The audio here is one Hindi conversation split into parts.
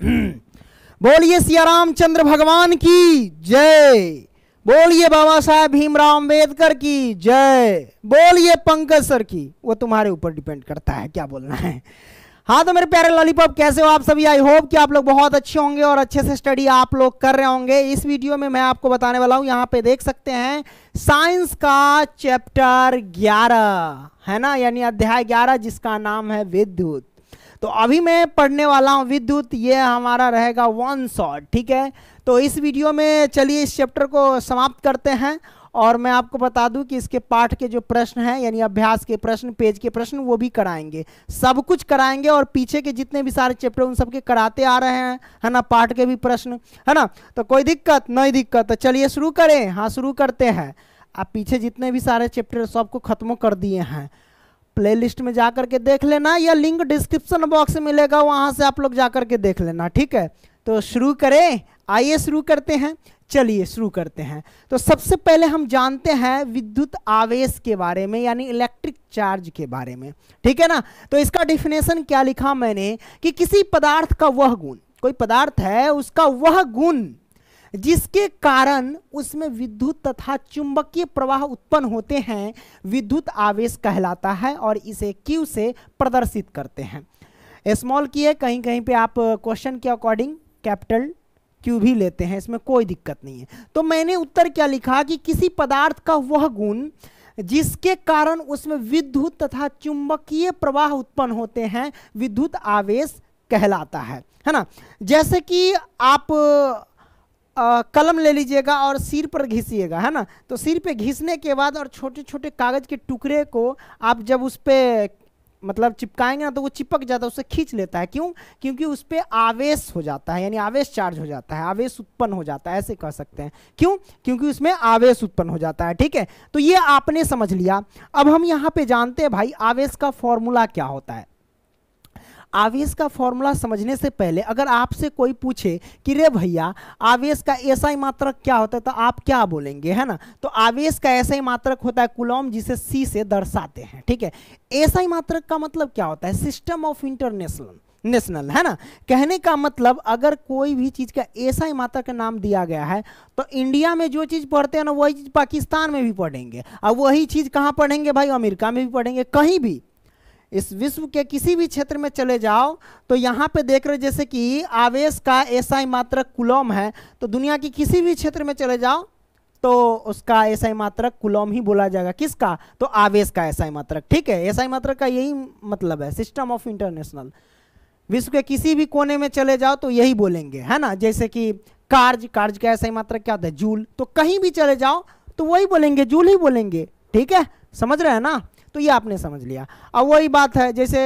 बोलिए सिया रामचंद्र भगवान की जय बोलिए बाबा साहेब भीमराव अम्बेडकर की जय बोलिए पंकज सर की वो तुम्हारे ऊपर डिपेंड करता है क्या बोलना है हाँ तो मेरे प्यारे लॉलीपॉप कैसे हो आप सभी आई होप कि आप लोग बहुत अच्छे होंगे और अच्छे से स्टडी आप लोग कर रहे होंगे इस वीडियो में मैं आपको बताने वाला हूँ यहाँ पे देख सकते हैं साइंस का चैप्टर 11 है ना यानी अध्याय 11 जिसका नाम है विद्युत तो अभी मैं पढ़ने वाला हूँ विद्युत ये हमारा रहेगा वन शॉट ठीक है तो इस वीडियो में चलिए इस चैप्टर को समाप्त करते हैं और मैं आपको बता दूं कि इसके पाठ के जो प्रश्न हैं यानी अभ्यास के प्रश्न पेज के प्रश्न वो भी कराएंगे सब कुछ कराएंगे और पीछे के जितने भी सारे चैप्टर उन सबके कराते आ रहे हैं है ना पाठ के भी प्रश्न है ना तो कोई दिक्कत नहीं दिक्कत तो चलिए शुरू करें हाँ शुरू करते हैं आप पीछे जितने भी सारे चैप्टर सबको खत्म कर दिए हैं प्लेलिस्ट में जा करके देख लेना या लिंक डिस्क्रिप्शन बॉक्स में मिलेगा वहाँ से आप लोग जा करके देख लेना ठीक है तो शुरू करें आइए शुरू करते हैं चलिए शुरू करते हैं तो सबसे पहले हम जानते हैं विद्युत आवेश के बारे में यानी इलेक्ट्रिक चार्ज के बारे में ठीक है ना तो इसका डिफिनेशन क्या लिखा मैंने कि किसी पदार्थ का वह गुण कोई पदार्थ है उसका वह गुण जिसके कारण उसमें विद्युत तथा चुंबकीय प्रवाह उत्पन्न होते हैं विद्युत आवेश कहलाता है और इसे क्यू से प्रदर्शित करते हैं स्मॉल की है कहीं कहीं पे आप क्वेश्चन के अकॉर्डिंग कैपिटल क्यू भी लेते हैं इसमें कोई दिक्कत नहीं है तो मैंने उत्तर क्या लिखा कि किसी पदार्थ का वह गुण जिसके कारण उसमें विद्युत तथा चुंबकीय प्रवाह उत्पन्न होते हैं विद्युत आवेश कहलाता है है ना जैसे कि आप आ, कलम ले लीजिएगा और सिर पर घिसिएगा है ना तो सिर पे घिसने के बाद और छोटे छोटे कागज़ के टुकड़े को आप जब उस पर मतलब चिपकाएंगे ना तो वो चिपक जाता है उससे खींच लेता है क्यों क्योंकि उस पर आवेश हो जाता है यानी आवेश चार्ज हो जाता है आवेश उत्पन्न हो जाता है ऐसे कह सकते हैं क्यों क्योंकि उसमें आवेश उत्पन्न हो जाता है ठीक है तो ये आपने समझ लिया अब हम यहाँ पे जानते हैं भाई आवेश का फॉर्मूला क्या होता है आवेश का फॉर्मूला समझने से पहले अगर आपसे कोई पूछे कि रे भैया आवेश का ऐसा ही मात्रक क्या होता है तो आप क्या बोलेंगे है ना तो आवेश का ऐसा ही मात्रक होता है कुलॉम जिसे सी से दर्शाते हैं ठीक है ऐसा ही मात्रक का मतलब क्या होता है सिस्टम ऑफ इंटरनेशनल नेशनल है ना कहने का मतलब अगर कोई भी चीज़ का ऐसा ही मात्रा का नाम दिया गया है तो इंडिया में जो चीज़ पढ़ते हैं ना वही चीज़ पाकिस्तान में भी पढ़ेंगे और वही चीज़ कहाँ पढ़ेंगे भाई अमेरिका में भी पढ़ेंगे कहीं भी इस विश्व के किसी भी क्षेत्र में चले जाओ तो यहाँ पे देख रहे जैसे कि आवेश का ऐसा ही मात्रक कुलम है तो दुनिया की किसी भी क्षेत्र में चले जाओ तो उसका ऐसा ही मात्रक कुलम ही बोला जाएगा किसका तो आवेश का ऐसा ही मात्रक ठीक है ऐसा ही मात्रक का यही मतलब है सिस्टम ऑफ इंटरनेशनल विश्व के किसी भी कोने में चले जाओ तो यही बोलेंगे है ना जैसे कि कार्ज कार्ज का ऐसा ही मात्रक क्या होता है जूल तो कहीं भी चले जाओ तो वही बोलेंगे जूल ही बोलेंगे ठीक है समझ रहे हैं ना तो ये आपने समझ लिया अब वही बात है जैसे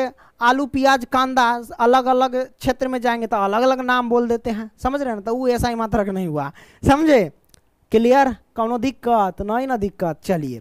आलू प्याज कांदा अलग अलग क्षेत्र में जाएंगे तो अलग अलग नाम बोल देते हैं समझ रहे ना तो वो ऐसा ही मात्रक नहीं हुआ समझे क्लियर कौनो दिक्कत नहीं ना दिक्कत चलिए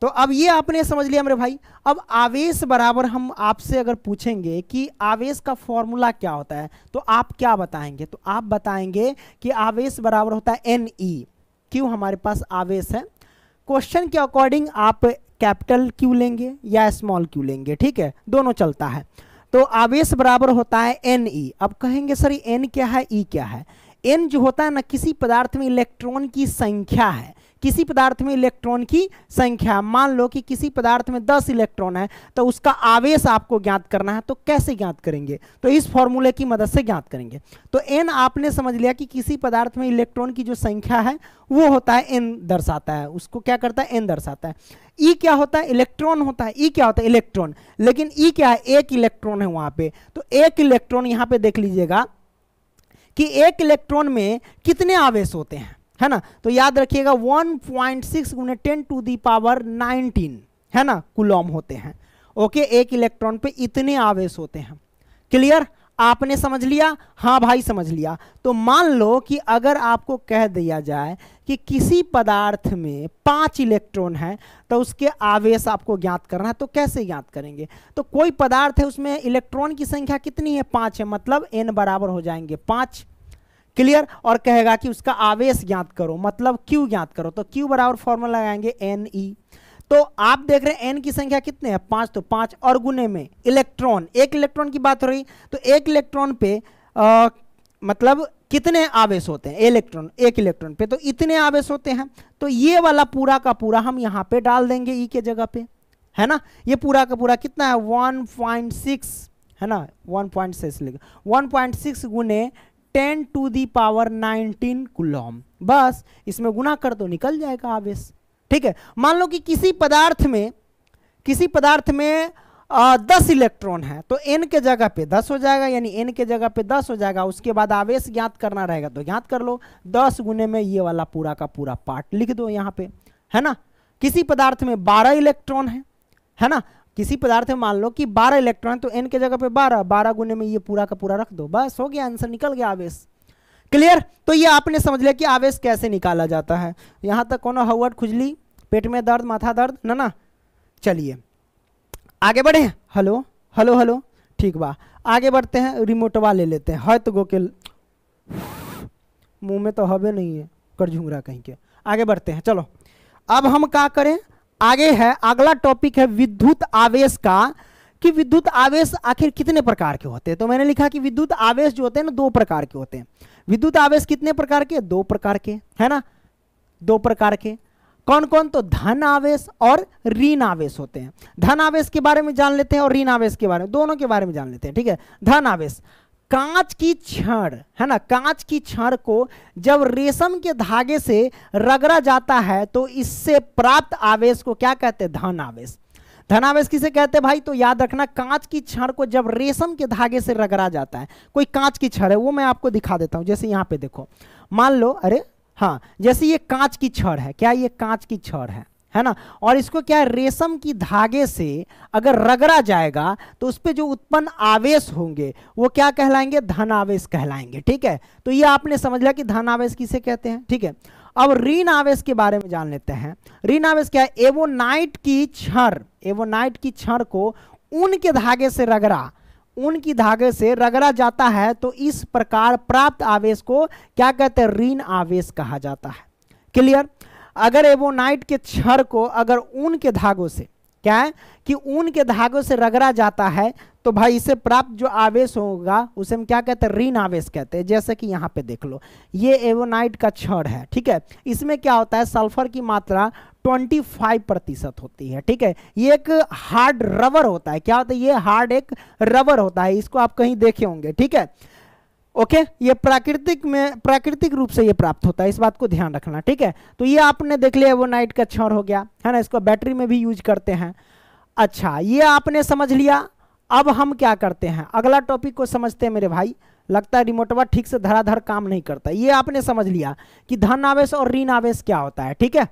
तो अब ये आपने समझ लिया मेरे भाई अब आवेश बराबर हम आपसे अगर पूछेंगे कि आवेश का फॉर्मूला क्या होता है तो आप क्या बताएंगे तो आप बताएंगे कि आवेश बराबर होता है एन ई e। क्यों हमारे पास आवेश है क्वेश्चन के अकॉर्डिंग आप कैपिटल क्यू लेंगे या स्मॉल क्यू लेंगे ठीक है दोनों चलता है तो आवेश बराबर होता है एन ई e। अब कहेंगे सर एन क्या है ई e क्या है एन जो होता है ना किसी पदार्थ में इलेक्ट्रॉन की संख्या है किसी पदार्थ में इलेक्ट्रॉन की संख्या मान लो कि किसी पदार्थ में दस इलेक्ट्रॉन है तो उसका आवेश आपको ज्ञात करना है तो कैसे ज्ञात करेंगे तो इस फॉर्मूले की मदद से ज्ञात करेंगे तो एन आपने समझ लिया कि किसी पदार्थ में इलेक्ट्रॉन की जो संख्या है वो होता है एन दर्शाता है उसको क्या करता है एन दर्शाता है ई e क्या होता है इलेक्ट्रॉन होता है ई e क्या होता है इलेक्ट्रॉन लेकिन ई e क्या है एक इलेक्ट्रॉन है वहां पे तो एक इलेक्ट्रॉन यहाँ पे देख लीजिएगा कि एक इलेक्ट्रॉन में कितने आवेश होते हैं है ना तो याद रखिएगा 1.6 पॉइंट सिक्स गुने टेन टू दी पावर है ना कुलॉम होते हैं ओके एक इलेक्ट्रॉन पे इतने आवेश होते हैं क्लियर आपने समझ लिया हाँ भाई समझ लिया तो मान लो कि अगर आपको कह दिया जाए कि किसी पदार्थ में पांच इलेक्ट्रॉन हैं तो उसके आवेश आपको ज्ञात करना है तो कैसे ज्ञात करेंगे तो कोई पदार्थ है उसमें इलेक्ट्रॉन की संख्या कितनी है पाँच है मतलब एन बराबर हो जाएंगे पाँच क्लियर और कहेगा कि उसका आवेश ज्ञात करो मतलब क्यू ज्ञात करो तो क्यू बराबर फॉर्मूला लगाएंगे एन ई e। तो आप देख रहे हैं एन की संख्या कितने हैं पांच तो पांच और गुने में इलेक्ट्रॉन एक इलेक्ट्रॉन की बात हो रही तो एक इलेक्ट्रॉन पे आ, मतलब कितने आवेश होते हैं इलेक्ट्रॉन एक इलेक्ट्रॉन पे तो इतने आवेश होते हैं तो ये वाला पूरा का पूरा हम यहाँ पे डाल देंगे ई e के जगह पे है ना ये पूरा का पूरा कितना है 1.6 है ना 1.6 point six one point six गुने ten to the power nineteen coulomb बस इसमें गुना कर दो निकल जाएगा आवेश ठीक है मान लो कि किसी पदार्थ में किसी पदार्थ में आ, दस इलेक्ट्रॉन है तो एन के जगह पे दस हो जाएगा यानी एन के जगह पे दस हो जाएगा उसके बाद आवेश ज्ञात करना रहेगा तो ज्ञात कर लो दस गुने में ये वाला पूरा का पूरा पार्ट लिख दो यहाँ पे है ना किसी पदार्थ में बारह इलेक्ट्रॉन है है ना किसी पदार्थ में मान लो कि 12 इलेक्ट्रॉन तो एन के जगह पे 12 12 गुने में ये पूरा का पूरा रख दो बस हो गया आंसर निकल गया आवेश क्लियर तो ये आपने समझ लिया कि आवेश कैसे निकाला जाता है यहाँ तक कोनो हवट खुजली पेट में दर्द माथा दर्द ना ना चलिए आगे बढ़े हेलो हेलो हेलो ठीक बा आगे बढ़ते हैं रिमोटवा ले लेते हैं हत तो गो के मुँह में तो हवे नहीं है कर झुंगरा कहीं के आगे बढ़ते हैं चलो अब हम क्या करें आगे है अगला टॉपिक है विद्युत आवेश का कि विद्युत आवेश आखिर कितने प्रकार के होते हैं तो मैंने लिखा कि विद्युत आवेश जो होते हैं ना दो प्रकार के होते हैं विद्युत आवेश कितने प्रकार के दो प्रकार के है ना दो प्रकार के कौन कौन तो धन आवेश और ऋण आवेश होते हैं धन आवेश के बारे में जान लेते हैं और ऋण आवेश के बारे में दोनों के बारे में जान लेते हैं ठीक है धन आवेश कांच की छड़ है ना कांच की छड़ को जब रेशम के धागे से रगड़ा जाता है तो इससे प्राप्त आवेश को क्या कहते हैं धन आवेश धनावेश किसे कहते हैं भाई तो याद रखना कांच की छड़ को जब रेशम के धागे से रगड़ा जाता है कोई कांच की छड़ है वो मैं आपको दिखा देता हूं जैसे यहां पे देखो मान लो अरे हाँ जैसे ये कांच की छड़ है क्या ये कांच की छड़ है है ना और इसको क्या रेशम की धागे से अगर रगड़ा जाएगा तो उस पर जो उत्पन्न आवेश होंगे वो क्या कहलाएंगे धन आवेश कहलाएंगे ठीक है तो ये आपने समझ लिया कि आवेश किसे कहते हैं ठीक है अब ऋण आवेश के बारे में जान लेते हैं ऋण आवेश क्या है एवोनाइट की क्षण एवोनाइट की क्षण को ऊन के धागे से रगड़ा ऊन की धागे से रगड़ा जाता है तो इस प्रकार प्राप्त आवेश को क्या कहते हैं ऋण आवेश कहा जाता है क्लियर अगर एबोनाइट के छड़ को अगर ऊन के धागों से क्या है कि ऊन के धागों से रगड़ा जाता है तो भाई इसे प्राप्त जो आवेश होगा उसे हम क्या कहते हैं ऋण आवेश कहते हैं जैसे कि यहाँ पे देख लो ये एवोनाइट का छड़ है ठीक है इसमें क्या होता है सल्फर की मात्रा 25 प्रतिशत होती है ठीक है ये एक हार्ड रबर होता है क्या होता है ये हार्ड एक रबर होता है इसको आप कहीं देखे होंगे ठीक है ओके ये प्राकृतिक में प्राकृतिक रूप से ये प्राप्त होता है इस बात को ध्यान रखना ठीक है तो ये आपने देख लिया वो नाइट का क्षण हो गया है ना इसको बैटरी में भी यूज करते हैं अच्छा ये आपने समझ लिया अब हम क्या करते हैं अगला टॉपिक को समझते हैं मेरे भाई लगता है रिमोटवा ठीक से धराधर काम नहीं करता ये आपने समझ लिया कि धन आवेश और ऋण आवेश क्या होता है ठीक है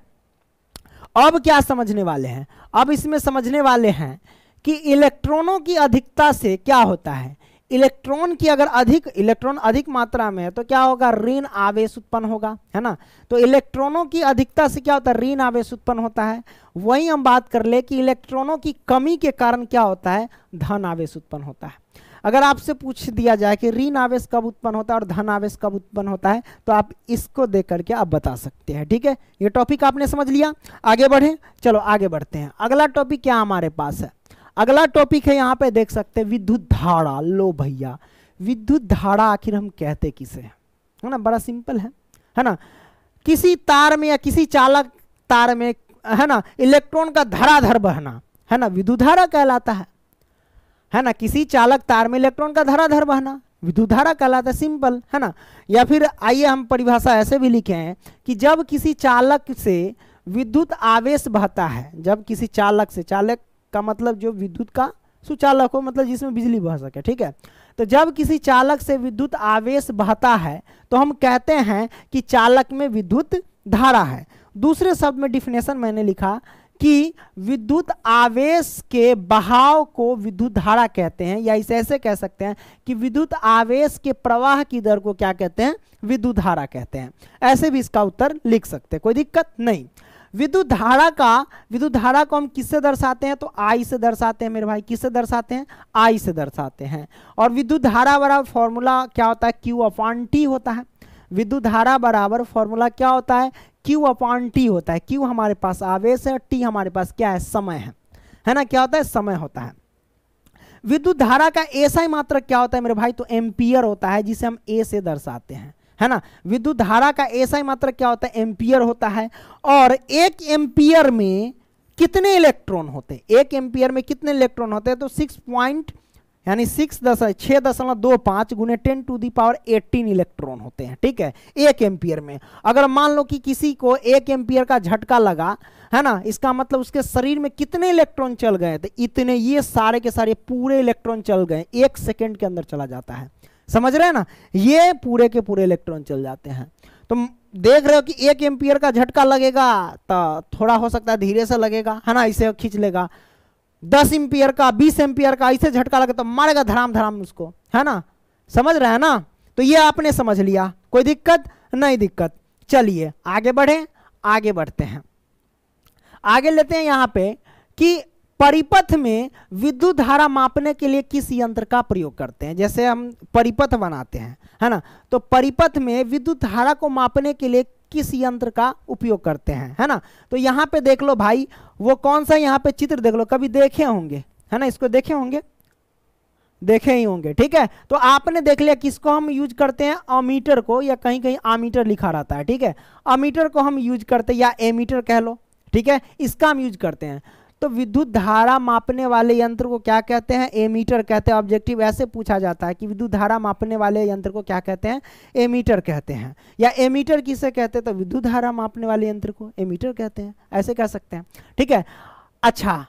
अब क्या समझने वाले हैं अब इसमें समझने वाले हैं कि इलेक्ट्रॉनों की अधिकता से क्या होता है इलेक्ट्रॉन की अगर अधिक इलेक्ट्रॉन अधिक मात्रा में है तो क्या होगा ऋण आवेश उत्पन्न होगा है ना तो इलेक्ट्रॉनों की अधिकता से क्या होता है ऋण आवेश उत्पन्न होता है वहीं हम बात कर ले कि इलेक्ट्रॉनों की कमी के कारण क्या होता है धन आवेश उत्पन्न होता है अगर आपसे पूछ दिया जाए कि ऋण आवेश कब उत्पन्न होता है और धन आवेश कब उत्पन्न होता है तो आप इसको देख करके आप बता सकते हैं ठीक है ये टॉपिक आपने समझ लिया आगे बढ़े चलो आगे बढ़ते हैं अगला टॉपिक क्या हमारे पास है अगला टॉपिक है यहाँ पे देख सकते हैं विद्युत धारा लो भैया विद्युत धारा आखिर हम कहते किसे है है ना बड़ा सिंपल है है ना किसी तार में या किसी चालक तार में है ना इलेक्ट्रॉन का धराधर बहना है ना विद्युत धारा कहलाता है है ना किसी चालक तार में इलेक्ट्रॉन का धराधर बहना विद्युत धारा कहलाता है सिंपल है ना या फिर आइए हम परिभाषा ऐसे भी लिखे हैं कि जब किसी चालक से विद्युत आवेश बहता है जब किसी चालक से चालक का मतलब जो विद्युत का सुचालक हो मतलब जिसमें बिजली बह सके ठीक है तो जब किसी चालक से विद्युत आवेश बहता है तो हम कहते हैं कि चालक में विद्युत धारा है दूसरे शब्द में डिफिनेशन मैंने लिखा कि विद्युत आवेश के बहाव को विद्युत धारा कहते हैं या इसे ऐसे कह सकते हैं कि विद्युत आवेश के प्रवाह की दर को क्या कहते हैं विद्युत धारा कहते हैं ऐसे भी इसका उत्तर लिख सकते हैं कोई दिक्कत नहीं विद्युत धारा का विद्युत धारा को हम किससे दर्शाते हैं तो आई से दर्शाते हैं मेरे भाई किससे दर्शाते हैं आई से दर्शाते हैं और विद्युत धारा बराबर फॉर्मूला क्या होता है क्यू अपॉन टी होता है विद्युत धारा बराबर फॉर्मूला क्या होता है क्यू अपॉन टी होता है क्यू हमारे पास आवेश है टी हमारे पास क्या है समय है है ना क्या होता है समय होता है विद्युत धारा का एसआई मात्रक क्या होता है मेरे भाई तो एम्पियर होता है जिसे हम ए से दर्शाते हैं है ना विद्युत धारा का एसआई मात्र क्या होता है एम्पियर होता है और एक एम्पियर में कितने इलेक्ट्रॉन होते हैं एक एम्पियर में कितने इलेक्ट्रॉन होते हैं तो सिक्स पॉइंट यानी सिक्स दस छः दशमलव दो पाँच गुने ten to the power eighteen electron होते हैं ठीक है एक एम्पियर में अगर मान लो कि किसी को एक एम्पियर का झटका लगा है ना इसका मतलब उसके शरीर में कितने इलेक्ट्रॉन चल गए थे इतने ये सारे के सारे पूरे इलेक्ट्रॉन चल गए एक सेकेंड के अंदर चला जाता है समझ रहे हैं ना ये पूरे के पूरे इलेक्ट्रॉन चल जाते हैं तो देख रहे हो कि एक एम्पियर का झटका लगेगा तो थोड़ा हो सकता है धीरे से लगेगा है ना इसे खींच लेगा दस एम्पियर का बीस एम्पियर का इसे झटका लगे तो मारेगा धराम धराम उसको है ना समझ रहे हैं ना तो ये आपने समझ लिया कोई दिक्कत नहीं दिक्कत चलिए आगे बढ़े आगे बढ़ते हैं आगे लेते हैं यहां पे कि परिपथ में विद्युत धारा मापने के लिए किस यंत्र का प्रयोग करते हैं जैसे हम परिपथ बनाते हैं है ना तो परिपथ में विद्युत धारा को मापने के लिए किस यंत्र का उपयोग करते हैं है ना तो यहाँ पे देख लो भाई वो कौन सा यहाँ पे चित्र देख लो कभी देखे होंगे है ना इसको देखे होंगे देखे ही होंगे ठीक है तो आपने देख लिया किसको हम यूज करते हैं अमीटर को या कहीं कहीं आमीटर लिखा रहता है ठीक है अमीटर को हम यूज करते हैं या एमीटर कह लो ठीक है इसका हम यूज करते हैं तो विद्युत धारा मापने वाले यंत्र को क्या कहते हैं एमीटर कहते हैं ऑब्जेक्टिव ऐसे पूछा जाता है कि विद्युत धारा मापने वाले यंत्र को क्या कहते हैं एमीटर कहते हैं या एमीटर किसे कहते हैं तो विद्युत धारा मापने वाले यंत्र को एमीटर कहते हैं ऐसे कह सकते हैं ठीक है अच्छा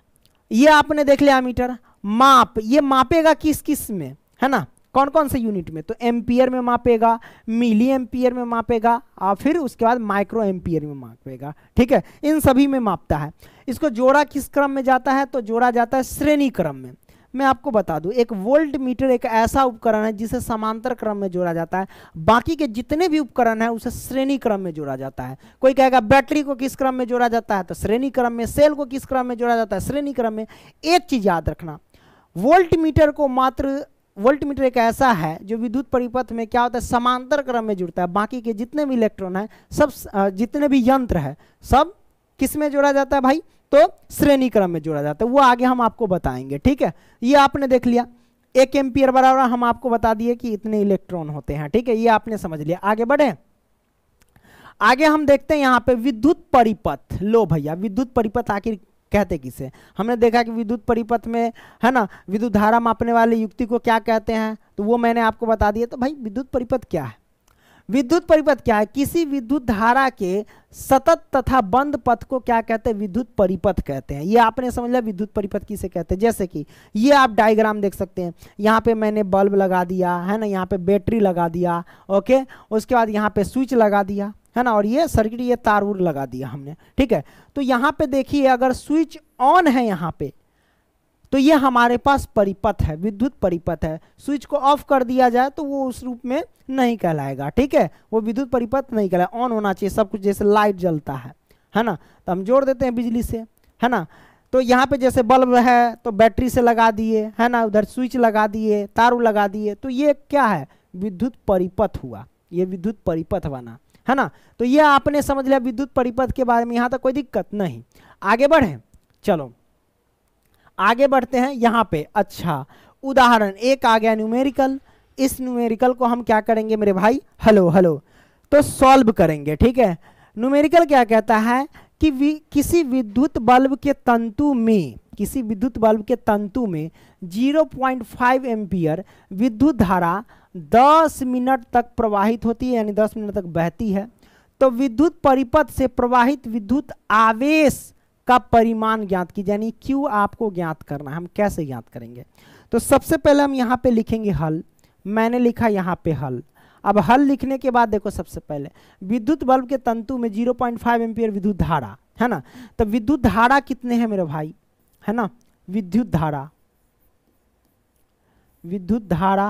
ये आपने देख लिया मीटर माप ये मापेगा किस किस में है ना कौन कौन से यूनिट में तो एम्पियर में मापेगा मिली एम्पियर में मापेगा और फिर उसके बाद माइक्रो एम्पियर में मापेगा ठीक है इन सभी में मापता है इसको जोड़ा किस क्रम में जाता है तो जोड़ा जाता है श्रेणी क्रम में मैं आपको बता दूं एक वोल्ट मीटर एक ऐसा उपकरण है जिसे समांतर क्रम में जोड़ा जाता है बाकी के जितने भी उपकरण है उसे श्रेणी क्रम में जोड़ा जाता है कोई कहेगा बैटरी को किस क्रम में जोड़ा जाता है तो श्रेणी क्रम में सेल को किस क्रम में जोड़ा जाता है श्रेणी क्रम में एक चीज याद रखना वोल्ट मीटर को मात्र वोल्ट मीटर एक ऐसा है जो विद्युत परिपथ में क्या होता है समांतर क्रम में जुड़ता है बाकी के जितने भी इलेक्ट्रॉन है सब जितने भी यंत्र है सब किस में जोड़ा जाता है भाई तो श्रेणी क्रम में जोड़ा जाता है वो आगे हम आपको बताएंगे ठीक है ये आपने देख लिया एक एम्पियर बराबर हम आपको बता दिए कि इतने इलेक्ट्रॉन होते हैं ठीक है ये आपने समझ लिया आगे बढ़े आगे हम देखते हैं यहाँ पे विद्युत परिपथ लो भैया विद्युत परिपथ आखिर कहते किसे हमने देखा कि विद्युत परिपथ में है ना विद्युत धारा मापने वाले युक्ति को क्या कहते हैं तो वो मैंने आपको बता दिया तो भाई विद्युत परिपथ क्या है विद्युत परिपथ क्या है किसी विद्युत धारा के सतत तथा बंद पथ को क्या कहते हैं विद्युत परिपथ कहते हैं ये आपने समझ लिया विद्युत परिपथ किसे कहते हैं जैसे कि ये आप डायग्राम देख सकते हैं यहाँ पे मैंने बल्ब लगा दिया है ना यहाँ पे बैटरी लगा दिया ओके उसके बाद यहाँ पे स्विच लगा दिया है ना और ये सर्किट ये तार लगा दिया हमने ठीक है तो यहाँ पे देखिए अगर स्विच ऑन है यहाँ पे तो ये हमारे पास परिपथ है विद्युत परिपथ है स्विच को ऑफ कर दिया जाए तो वो उस रूप में नहीं कहलाएगा ठीक है वो विद्युत परिपथ नहीं कहलाए ऑन होना चाहिए सब कुछ जैसे लाइट जलता है है ना तो हम जोड़ देते हैं बिजली से है ना तो यहाँ पे जैसे बल्ब है तो बैटरी से लगा दिए है ना उधर स्विच लगा दिए तारू लगा दिए तो ये क्या है विद्युत परिपथ हुआ ये विद्युत परिपथ बना है ना तो ये आपने समझ लिया विद्युत परिपथ के बारे में यहाँ तक कोई दिक्कत नहीं आगे बढ़े चलो आगे बढ़ते हैं यहाँ पे अच्छा उदाहरण एक आ गया न्यूमेरिकल इस न्यूमेरिकल को हम क्या करेंगे मेरे भाई हेलो हेलो तो सॉल्व करेंगे ठीक है न्यूमेरिकल क्या कहता है कि वि, किसी विद्युत बल्ब के तंतु में किसी विद्युत बल्ब के तंतु में 0.5 पॉइंट विद्युत धारा 10 मिनट तक प्रवाहित होती है यानी 10 मिनट तक बहती है तो विद्युत परिपथ से प्रवाहित विद्युत आवेश का परिमाण ज्ञात कीजिए यानी क्यू आपको ज्ञात करना है हम कैसे ज्ञात करेंगे तो सबसे पहले हम यहाँ पे लिखेंगे हल मैंने लिखा यहाँ पे हल अब हल लिखने के बाद देखो सबसे पहले विद्युत बल्ब के तंतु में 0.5 पॉइंट विद्युत धारा है ना तो विद्युत धारा कितने हैं मेरे भाई है ना विद्युत धारा विद्युत धारा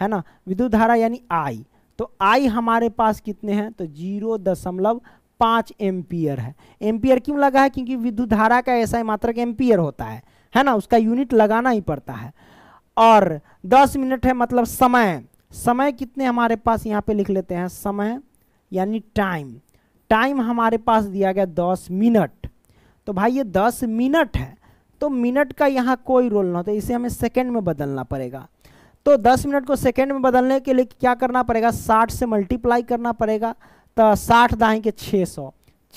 है ना विद्युत धारा यानी आई तो आई हमारे पास कितने हैं तो जीरो दशमलव पाँच एम्पियर है एम्पियर क्यों लगा है क्योंकि विद्युत धारा का ऐसा मात्रक एम्पियर होता है है ना उसका यूनिट लगाना ही पड़ता है और दस मिनट है मतलब समय समय कितने हमारे पास यहाँ पे लिख लेते हैं समय यानी टाइम टाइम हमारे पास दिया गया दस मिनट तो भाई ये दस मिनट है तो मिनट का यहाँ कोई रोल ना तो इसे हमें सेकेंड में बदलना पड़ेगा तो दस मिनट को सेकेंड में बदलने के लिए क्या करना पड़ेगा साठ से मल्टीप्लाई करना पड़ेगा तो साठ दाही के छ सौ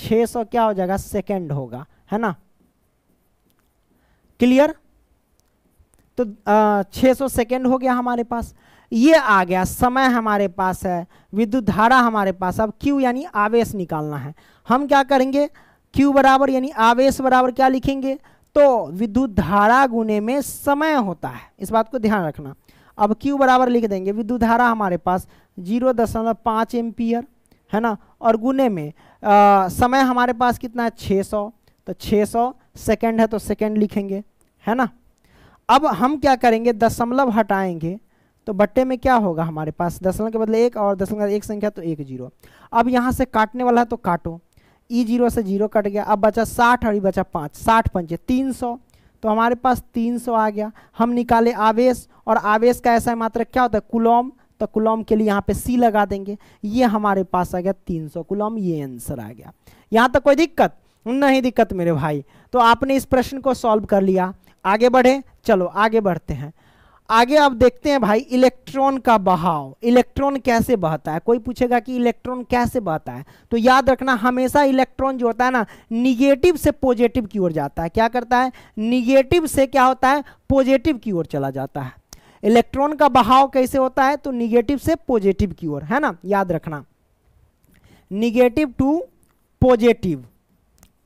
छ सौ क्या हो जाएगा सेकेंड होगा है ना क्लियर तो छ सौ सेकेंड हो गया हमारे पास ये आ गया समय हमारे पास है विद्युत धारा हमारे पास अब क्यू यानी आवेश निकालना है हम क्या करेंगे क्यू बराबर यानी आवेश बराबर क्या लिखेंगे तो विद्युत धारा गुने में समय होता है इस बात को ध्यान रखना अब क्यू बराबर लिख देंगे विद्युत धारा हमारे पास जीरो दशमलव पाँच एम्पियर है ना और गुने में आ, समय हमारे पास कितना है 600 तो 600 सेकेंड है तो सेकेंड लिखेंगे है ना अब हम क्या करेंगे दशमलव हटाएंगे तो बट्टे में क्या होगा हमारे पास दशमलव के बदले एक और दशमलव एक संख्या तो एक जीरो अब यहाँ से काटने वाला है तो काटो ई e जीरो से जीरो कट गया अब बचा साठ और ये e बचा पाँच साठ पंचे तीन सौ तो हमारे पास तीन सौ आ गया हम निकाले आवेश और आवेश का ऐसा मात्रक क्या होता है कुलोम तो कुलॉम के लिए यहाँ पे सी लगा देंगे ये हमारे पास आ गया 300 कुलॉम ये आंसर आ गया यहाँ तक कोई दिक्कत नहीं दिक्कत मेरे भाई तो आपने इस प्रश्न को सॉल्व कर लिया आगे बढ़े चलो आगे बढ़ते हैं आगे आप देखते हैं भाई इलेक्ट्रॉन का बहाव इलेक्ट्रॉन कैसे बहता है कोई पूछेगा कि इलेक्ट्रॉन कैसे बहता है तो याद रखना हमेशा इलेक्ट्रॉन जो होता है ना निगेटिव से पॉजिटिव की ओर जाता है क्या करता है निगेटिव से क्या होता है पॉजिटिव की ओर चला जाता है इलेक्ट्रॉन का बहाव कैसे होता है तो निगेटिव से पॉजिटिव की ओर है ना याद रखना निगेटिव टू पॉजिटिव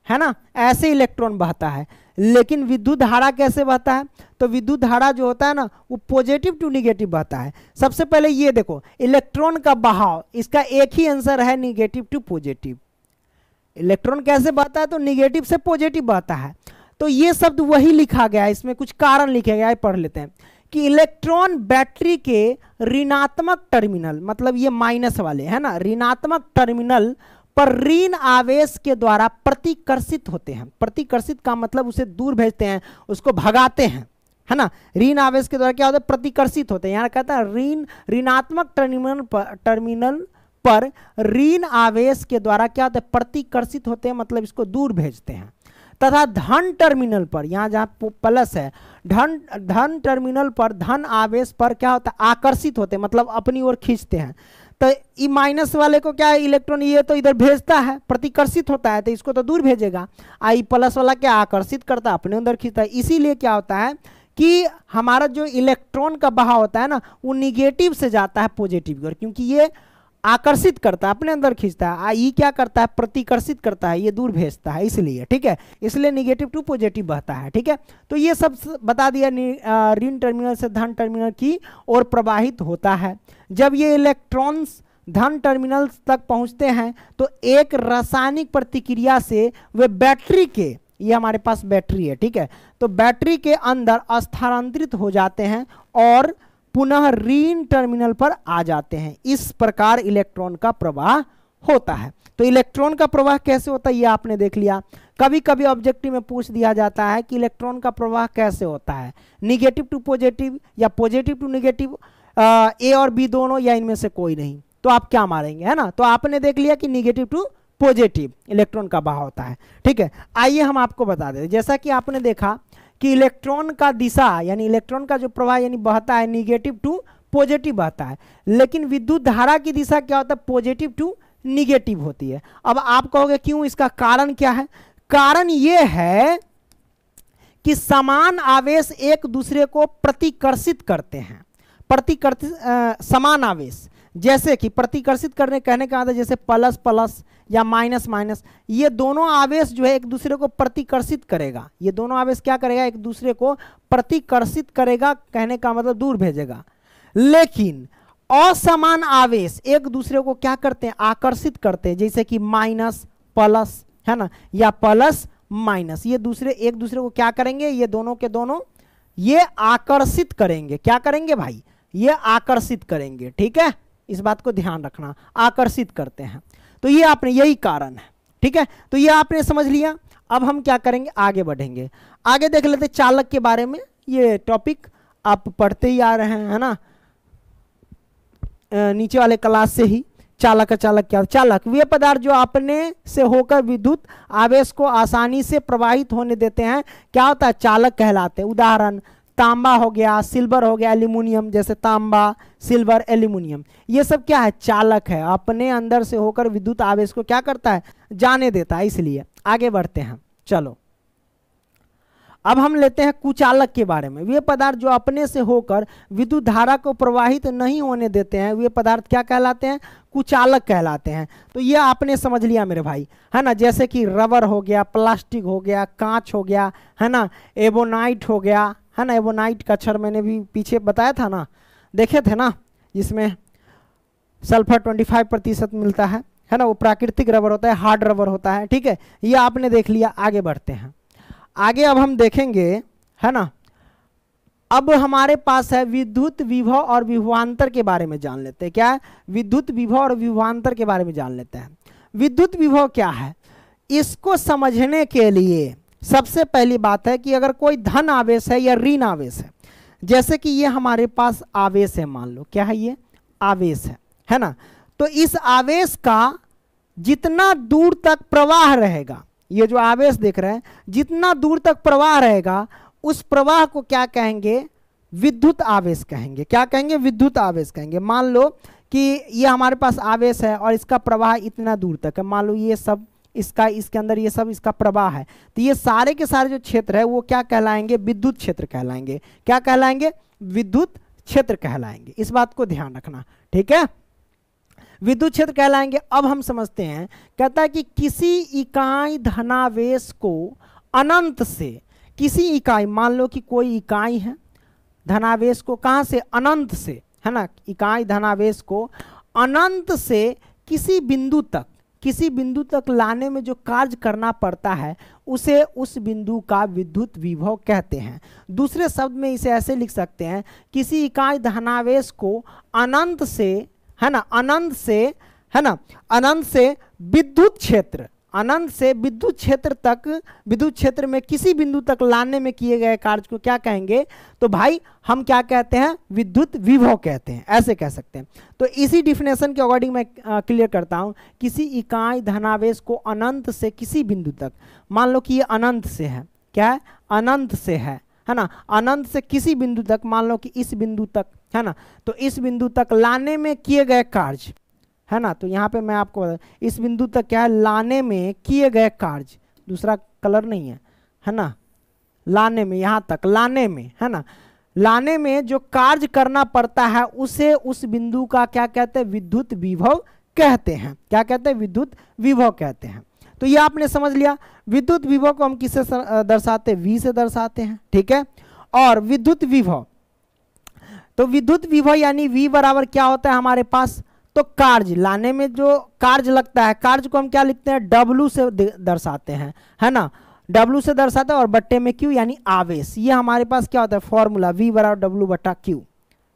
है ना ऐसे इलेक्ट्रॉन बहता है लेकिन विद्युत धारा कैसे बहता है तो विद्युत धारा जो होता है ना वो पॉजिटिव टू निगेटिव बहता है सबसे पहले ये देखो इलेक्ट्रॉन का बहाव इसका एक ही आंसर है निगेटिव टू पॉजिटिव इलेक्ट्रॉन कैसे बहता है तो निगेटिव से पॉजिटिव बहता है तो ये शब्द वही लिखा गया है इसमें कुछ कारण लिखे गया है पढ़ लेते हैं कि इलेक्ट्रॉन बैटरी के ऋणात्मक टर्मिनल मतलब ये माइनस वाले है ना ऋणात्मक टर्मिनल पर ऋण आवेश के द्वारा प्रतिकर्षित होते हैं प्रतिकर्षित का मतलब उसे दूर भेजते हैं उसको भगाते हैं है ना ऋण आवेश के द्वारा क्या होता है प्रतिकर्षित होते हैं यहाँ कहता है ऋण ऋणात्मक टर्मिनल पर टर्मिनल पर ऋण आवेश के द्वारा क्या होता है प्रतिकर्षित होते हैं मतलब इसको दूर भेजते हैं तथा धन टर्मिनल पर यहाँ जहाँ प्लस है धन धन टर्मिनल पर धन आवेश पर क्या होता है आकर्षित होते मतलब अपनी ओर खींचते हैं तो ई माइनस वाले को क्या है इलेक्ट्रॉन ये तो इधर भेजता है प्रतिकर्षित होता है तो इसको तो दूर भेजेगा आ ई प्लस वाला क्या आकर्षित करता है अपने अंदर खींचता है इसीलिए क्या होता है कि हमारा जो इलेक्ट्रॉन का बहाव होता है ना वो निगेटिव से जाता है पॉजिटिव की ओर क्योंकि ये आकर्षित करता है अपने अंदर खींचता है आ ई क्या करता है प्रतिकर्षित करता है ये दूर भेजता है इसलिए ठीक है इसलिए निगेटिव टू पॉजिटिव बहता है ठीक है तो ये सब बता दिया ऋण टर्मिनल से धन टर्मिनल की ओर प्रवाहित होता है जब ये इलेक्ट्रॉन्स धन टर्मिनल तक पहुँचते हैं तो एक रासायनिक प्रतिक्रिया से वे बैटरी के ये हमारे पास बैटरी है ठीक है तो बैटरी के अंदर स्थानांतरित हो जाते हैं और पुनः रीन टर्मिनल पर आ जाते हैं इस प्रकार इलेक्ट्रॉन का प्रवाह होता है तो इलेक्ट्रॉन का प्रवाह कैसे होता है ये आपने देख लिया कभी कभी ऑब्जेक्टिव में पूछ दिया जाता है कि इलेक्ट्रॉन का प्रवाह कैसे होता है निगेटिव टू पॉजिटिव या पॉजिटिव टू निगेटिव ए और बी दोनों या इनमें से कोई नहीं तो आप क्या मारेंगे है ना तो आपने देख लिया कि निगेटिव टू पॉजिटिव इलेक्ट्रॉन का बहा होता है ठीक है आइए हम आपको बता दें जैसा कि आपने देखा कि इलेक्ट्रॉन का दिशा यानी इलेक्ट्रॉन का जो प्रवाह यानी बहता है निगेटिव टू पॉजिटिव बहता है लेकिन विद्युत धारा की दिशा क्या होता है पॉजिटिव टू निगेटिव होती है अब आप कहोगे क्यों इसका कारण क्या है कारण ये है कि समान आवेश एक दूसरे को प्रतिकर्षित करते हैं प्रतिकर्षित समान आवेश जैसे कि प्रतिकर्षित करने कहने का आता मतलब है जैसे प्लस प्लस या माइनस माइनस ये दोनों आवेश जो है एक दूसरे को प्रतिकर्षित करेगा ये दोनों आवेश क्या करेगा एक दूसरे को प्रतिकर्षित करेगा कहने का मतलब दूर भेजेगा लेकिन असमान आवेश एक दूसरे को क्या करते हैं आकर्षित करते हैं जैसे कि माइनस प्लस है ना या प्लस माइनस ये दूसरे एक दूसरे को क्या करेंगे ये दोनों के दोनों ये आकर्षित करेंगे क्या करेंगे भाई ये आकर्षित करेंगे ठीक है इस बात को ध्यान रखना आकर्षित करते हैं तो ये आपने यही कारण है ठीक है तो ये आपने समझ लिया अब हम क्या करेंगे आगे बढ़ेंगे आगे देख लेते चालक के बारे में ये टॉपिक आप पढ़ते ही आ रहे हैं है ना नीचे वाले क्लास से ही चालक चालक क्या चालक वे पदार्थ जो अपने से होकर विद्युत आवेश को आसानी से प्रवाहित होने देते हैं क्या होता है चालक कहलाते हैं उदाहरण तांबा हो गया सिल्वर हो गया एल्यूमिनियम जैसे तांबा सिल्वर एल्यूमिनियम ये सब क्या है चालक है अपने अंदर से होकर विद्युत आवेश को क्या करता है जाने देता है इसलिए आगे बढ़ते हैं चलो अब हम लेते हैं कुचालक के बारे में वे पदार्थ जो अपने से होकर विद्युत धारा को प्रवाहित नहीं होने देते हैं वे पदार्थ क्या कहलाते हैं कुचालक कहलाते हैं तो ये आपने समझ लिया मेरे भाई है ना जैसे कि रबर हो गया प्लास्टिक हो गया कांच हो गया है ना एबोनाइट हो गया है ना नाइट का अक्षर मैंने भी पीछे बताया था ना देखे थे ना जिसमें सल्फर 25 प्रतिशत मिलता है है ना वो प्राकृतिक रबर होता है हार्ड रबर होता है ठीक है ये आपने देख लिया आगे बढ़ते हैं आगे अब हम देखेंगे है ना अब हमारे पास है विद्युत विभव और विभवान्तर के बारे में जान लेते हैं क्या है विद्युत विभव और विभवान्तर के बारे में जान लेते हैं विद्युत विभव क्या है इसको समझने के लिए सबसे पहली बात है कि अगर कोई धन आवेश है या ऋण आवेश है जैसे कि ये हमारे पास आवेश है मान लो क्या है ये आवेश है है ना तो इस आवेश का जितना दूर तक प्रवाह रहेगा ये जो आवेश देख रहे हैं जितना दूर तक प्रवाह रहेगा उस प्रवाह को क्या कहेंगे विद्युत आवेश कहेंगे क्या कहेंगे विद्युत आवेश कहेंगे मान लो कि ये हमारे पास आवेश है और इसका प्रवाह इतना दूर तक है मान लो ये सब इसका इसके अंदर ये सब इसका प्रवाह है तो ये सारे के सारे जो क्षेत्र है वो क्या कहलाएंगे विद्युत क्षेत्र कहलाएंगे क्या कहलाएंगे विद्युत क्षेत्र कहलाएंगे इस बात को ध्यान रखना ठीक है विद्युत क्षेत्र कहलाएंगे अब हम समझते हैं कहता है कि किसी इकाई धनावेश को अनंत से किसी इकाई मान लो कि कोई इकाई है धनावेश को कहां से अनंत से है ना इकाई धनावेश को अनंत से किसी बिंदु तक किसी बिंदु तक लाने में जो कार्य करना पड़ता है उसे उस बिंदु का विद्युत विभव कहते हैं दूसरे शब्द में इसे ऐसे लिख सकते हैं किसी इकाई धनावेश को अनंत से है ना अनंत से है ना अनंत से विद्युत क्षेत्र अनंत से विद्युत क्षेत्र तक विद्युत क्षेत्र में किसी बिंदु तक लाने में किए गए कार्य को क्या कहेंगे तो भाई हम क्या कहते हैं विद्युत विभव कहते हैं ऐसे कह सकते हैं तो इसी डिफिनेशन के अकॉर्डिंग मैं क्लियर करता हूं किसी इकाई धनावेश को अनंत से किसी बिंदु तक मान लो कि ये अनंत से है क्या है अनंत से है है ना अनंत से किसी बिंदु तक मान लो कि इस बिंदु तक है ना तो इस बिंदु तक लाने में किए गए कार्य है ना तो यहाँ पे मैं आपको बता इस बिंदु तक क्या है लाने में किए गए कार्य दूसरा कलर नहीं है है ना लाने में यहाँ तक लाने में है ना लाने में जो कार्य करना पड़ता है उसे उस बिंदु का क्या कहते हैं विद्युत विभव कहते हैं क्या कहते हैं विद्युत विभव कहते हैं तो ये आपने समझ लिया विद्युत विभव को हम किससे दर्शाते हैं वी से दर्शाते हैं ठीक है और विद्युत विभव तो विद्युत विभव यानी वी बराबर क्या होता है हमारे पास तो कार्ज लाने में जो कार्ज लगता है कार्ज को हम क्या लिखते हैं डब्लू से दर्शाते हैं है ना डब्लू से दर्शाते हैं और बट्टे में क्यू यानी आवेश ये हमारे पास क्या होता है फॉर्मूला वी बराबर डब्लू बट्टा क्यू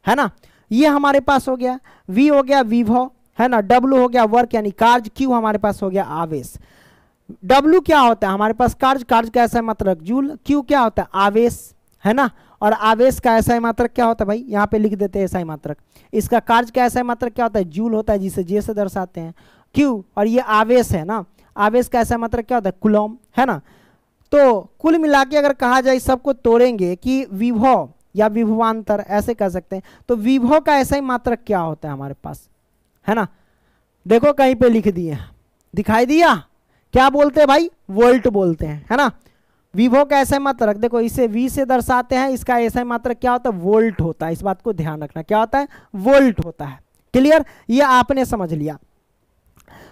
है ना ये हमारे पास हो गया वी हो गया विभव है ना डब्लू हो गया वर्क यानी कार्ज क्यू हमारे पास हो गया आवेश डब्लू क्या होता है हमारे पास कार्ज कार्ज कैसा है मतलब जूल क्यू क्या होता है आवेश है ना और आवेश का एसआई मात्रक क्या होता है भाई यहाँ पे लिख देते हैं एसआई मात्रक इसका कार्य का एसआई मात्रक क्या होता है जूल होता है जिसे जे से दर्शाते हैं क्यू और ये आवेश है ना आवेश का एसआई मात्रक क्या होता है कुलम है ना तो कुल मिला के अगर कहा जाए सबको तोड़ेंगे कि विभव या विभवान्तर ऐसे कह सकते हैं तो विभव का एसआई मात्रक क्या होता है हमारे पास है ना देखो कहीं पे लिख दिए दिखाई दिया क्या बोलते हैं भाई वोल्ट बोलते हैं है ना विभो का ऐसा मात्रक देखो इसे वी से दर्शाते हैं इसका ऐसा मात्रक क्या होता है वोल्ट होता है इस बात को ध्यान रखना क्या होता है वोल्ट होता है क्लियर ये आपने समझ लिया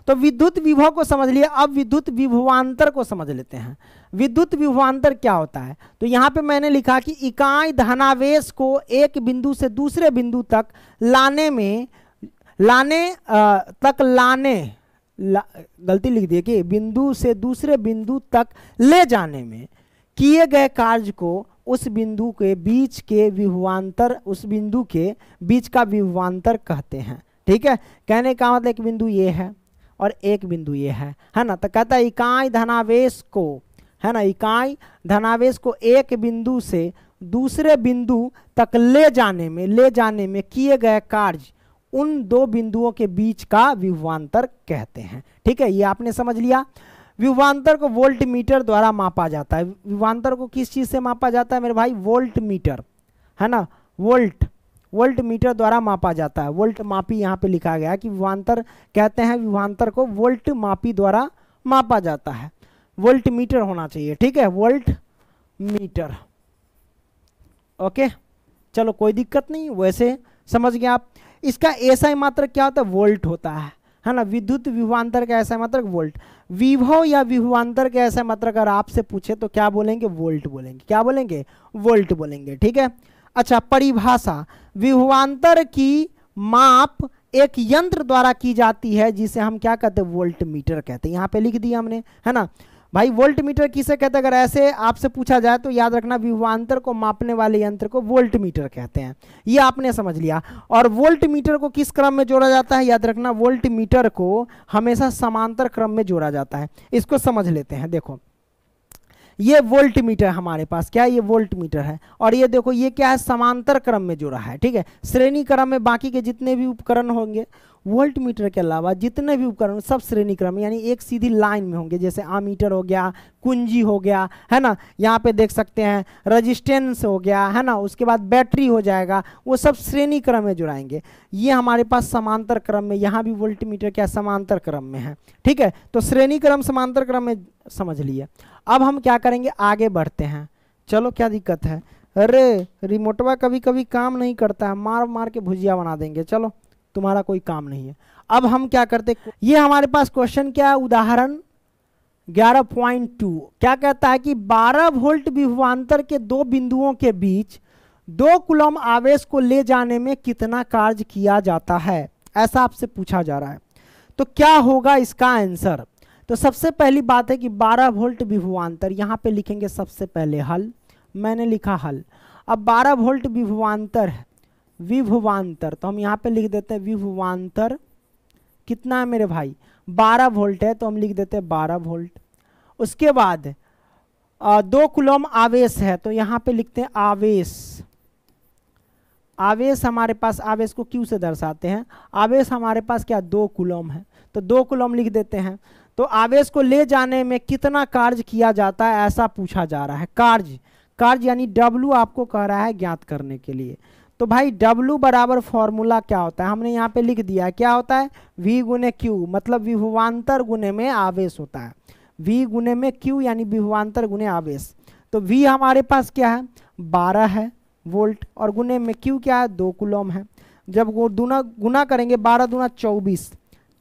तो विद्युत विभव को समझ लिया अब विद्युत विभवांतर को समझ लेते हैं विद्युत विभवांतर क्या होता है तो यहाँ पे मैंने लिखा कि इकाई धनावेश को एक बिंदु से दूसरे बिंदु तक लाने में लाने आ, तक लाने गलती लिख दिए कि बिंदु से दूसरे बिंदु तक ले जाने में किए गए कार्य को उस बिंदु के बीच के विभवान्तर उस बिंदु के बीच का विभवान्तर कहते हैं ठीक है कहने का मतलब एक बिंदु ये है और एक बिंदु ये है है ना तो कहता है इकाई धनावेश को है ना इकाई धनावेश को एक बिंदु से दूसरे बिंदु तक ले जाने में ले जाने में किए गए कार्य उन दो बिंदुओं के बीच का विवान्तर कहते हैं ठीक है ये आपने समझ लिया विवान्तर को वोल्ट मीटर द्वारा मापा जाता है विवान्तर को किस चीज़ से मापा जाता है मेरे भाई वोल्ट मीटर है ना वोल्ट वोल्ट मीटर द्वारा मापा जाता है वोल्ट मापी यहाँ पे लिखा गया कि विवान्तर कहते हैं विवान्तर को वोल्ट मापी द्वारा मापा जाता है वोल्ट मीटर होना चाहिए ठीक है वोल्ट मीटर ओके चलो कोई दिक्कत नहीं वैसे समझ गया आप इसका एसआई मात्र क्या होता है वोल्ट होता है है ना विद्युत विभवान्तर का ऐसा मात्र वोल्ट विभव या विभवान्तर का ऐसा मात्र अगर आपसे पूछे तो क्या बोलेंगे वोल्ट बोलेंगे क्या बोलेंगे वोल्ट बोलेंगे ठीक है अच्छा परिभाषा विभवान्तर की माप एक यंत्र द्वारा की जाती है जिसे हम क्या कहते हैं वोल्ट मीटर कहते हैं यहाँ पे लिख दिया हमने है ना भाई वोल्ट मीटर किसे कहते हैं अगर ऐसे आपसे पूछा जाए तो याद रखना विवांतर को मापने वाले यंत्र को वोल्ट मीटर कहते हैं ये आपने समझ लिया और वोल्ट मीटर को किस क्रम में जोड़ा जाता है याद रखना वोल्ट मीटर को हमेशा समांतर क्रम में जोड़ा जाता है इसको समझ लेते हैं देखो ये वोल्ट मीटर हमारे पास क्या है ये वोल्ट मीटर है और ये देखो ये क्या है समांतर क्रम में जुड़ा है ठीक है श्रेणी क्रम में बाकी के जितने भी उपकरण होंगे वोल्ट मीटर के अलावा जितने भी उपकरण सब श्रेणी क्रम यानी एक सीधी लाइन में होंगे जैसे आमीटर हो गया कुंजी हो गया है ना यहाँ पे देख सकते हैं रजिस्टेंस हो गया है ना उसके बाद बैटरी हो जाएगा वो सब श्रेणी क्रम में जुड़ाएंगे ये हमारे पास समांतर क्रम में यहाँ भी वोल्ट मीटर क्या समांतर क्रम में है ठीक है तो श्रेणी क्रम समांतर क्रम में समझ लिए अब हम क्या करेंगे आगे बढ़ते हैं चलो क्या दिक्कत है अरे रिमोटवा कभी कभी काम नहीं करता है मार मार के भुजिया बना देंगे चलो तुम्हारा कोई काम नहीं है अब हम क्या करते ये हमारे पास क्वेश्चन क्या है उदाहरण 11.2 क्या कहता है कि 12 वोल्ट विभवांतर के दो बिंदुओं के बीच दो कुलम आवेश को ले जाने में कितना कार्य किया जाता है ऐसा आपसे पूछा जा रहा है तो क्या होगा इसका आंसर तो सबसे पहली बात है कि 12 वोल्ट विभवांतर यहाँ पे लिखेंगे सबसे पहले हल मैंने लिखा हल अब 12 वोल्ट विभवांतर है विभवान्तर तो हम यहाँ पे लिख देते हैं विभवान्तर कितना है मेरे भाई 12 वोल्ट है तो हम लिख देते हैं 12 वोल्ट उसके बाद आ, दो कुलोम आवेश है तो यहाँ पे लिखते हैं आवेश आवेश हमारे पास आवेश को क्यू से दर्शाते हैं आवेश हमारे पास क्या दो कुलोम है तो दो कुलोम लिख देते हैं तो आवेश को ले जाने में कितना कार्य किया जाता है ऐसा पूछा जा रहा है कार्य कार्य यानी डब्लू आपको कह रहा है ज्ञात करने के लिए तो भाई W बराबर फॉर्मूला क्या होता है हमने यहाँ पे लिख दिया क्या होता है V गुने क्यू मतलब विभवान्तर गुने में आवेश होता है V गुने में Q यानी विभवान्तर गुने आवेश तो V हमारे पास क्या है बारह है वोल्ट और गुने में Q क्या है दो कुलोम है जब वो दुना गुना करेंगे बारह दुना चौबीस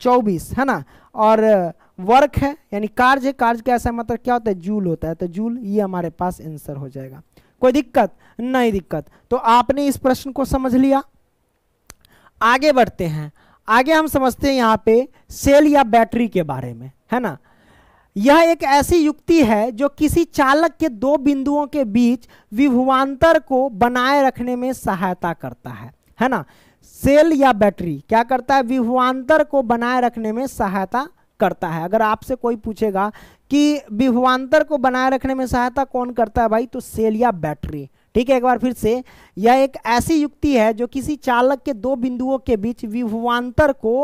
चौबीस है ना और वर्क है यानी कार्य है कार्य कैसा मतलब क्या होता है जूल होता है तो जूल ये हमारे पास आंसर हो जाएगा कोई दिक्कत नहीं दिक्कत तो आपने इस प्रश्न को समझ लिया आगे बढ़ते हैं आगे हम समझते हैं यहाँ पे सेल या बैटरी के बारे में है ना यह एक ऐसी युक्ति है जो किसी चालक के दो बिंदुओं के बीच विभुवान्तर को बनाए रखने में सहायता करता है है ना सेल या बैटरी क्या करता है विभुवान्तर को बनाए रखने में सहायता करता है अगर आपसे कोई पूछेगा कि विभवान्तर को बनाए रखने में सहायता कौन करता है भाई तो सेल या बैटरी ठीक है एक बार फिर से यह एक ऐसी युक्ति है जो किसी चालक के दो बिंदुओं के बीच विभवान्तर को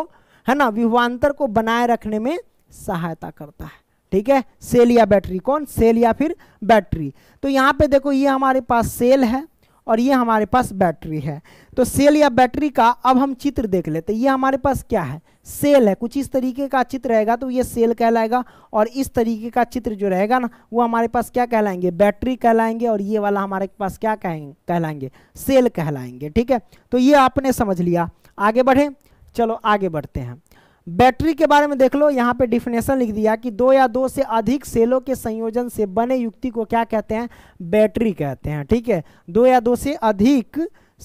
है ना विभवान्तर को बनाए रखने में सहायता करता है ठीक है सेल या बैटरी कौन सेल या फिर बैटरी तो यहां पे देखो ये हमारे पास सेल है और ये हमारे पास बैटरी है तो सेल या बैटरी का अब हम चित्र देख लेते हैं ये हमारे पास क्या है सेल है कुछ इस तरीके का चित्र रहेगा तो ये सेल कहलाएगा और इस तरीके का चित्र जो रहेगा ना वो हमारे पास क्या कहलाएंगे बैटरी कहलाएंगे और ये वाला हमारे पास क्या कहलाएंगे सेल कहलाएंगे ठीक है तो ये आपने समझ लिया आगे बढ़ें चलो आगे बढ़ते हैं बैटरी के बारे में देख लो यहाँ पे डिफिनेशन लिख दिया कि दो या दो से अधिक सेलों के संयोजन से बने युक्ति को क्या कहते हैं बैटरी कहते हैं ठीक है दो या दो से अधिक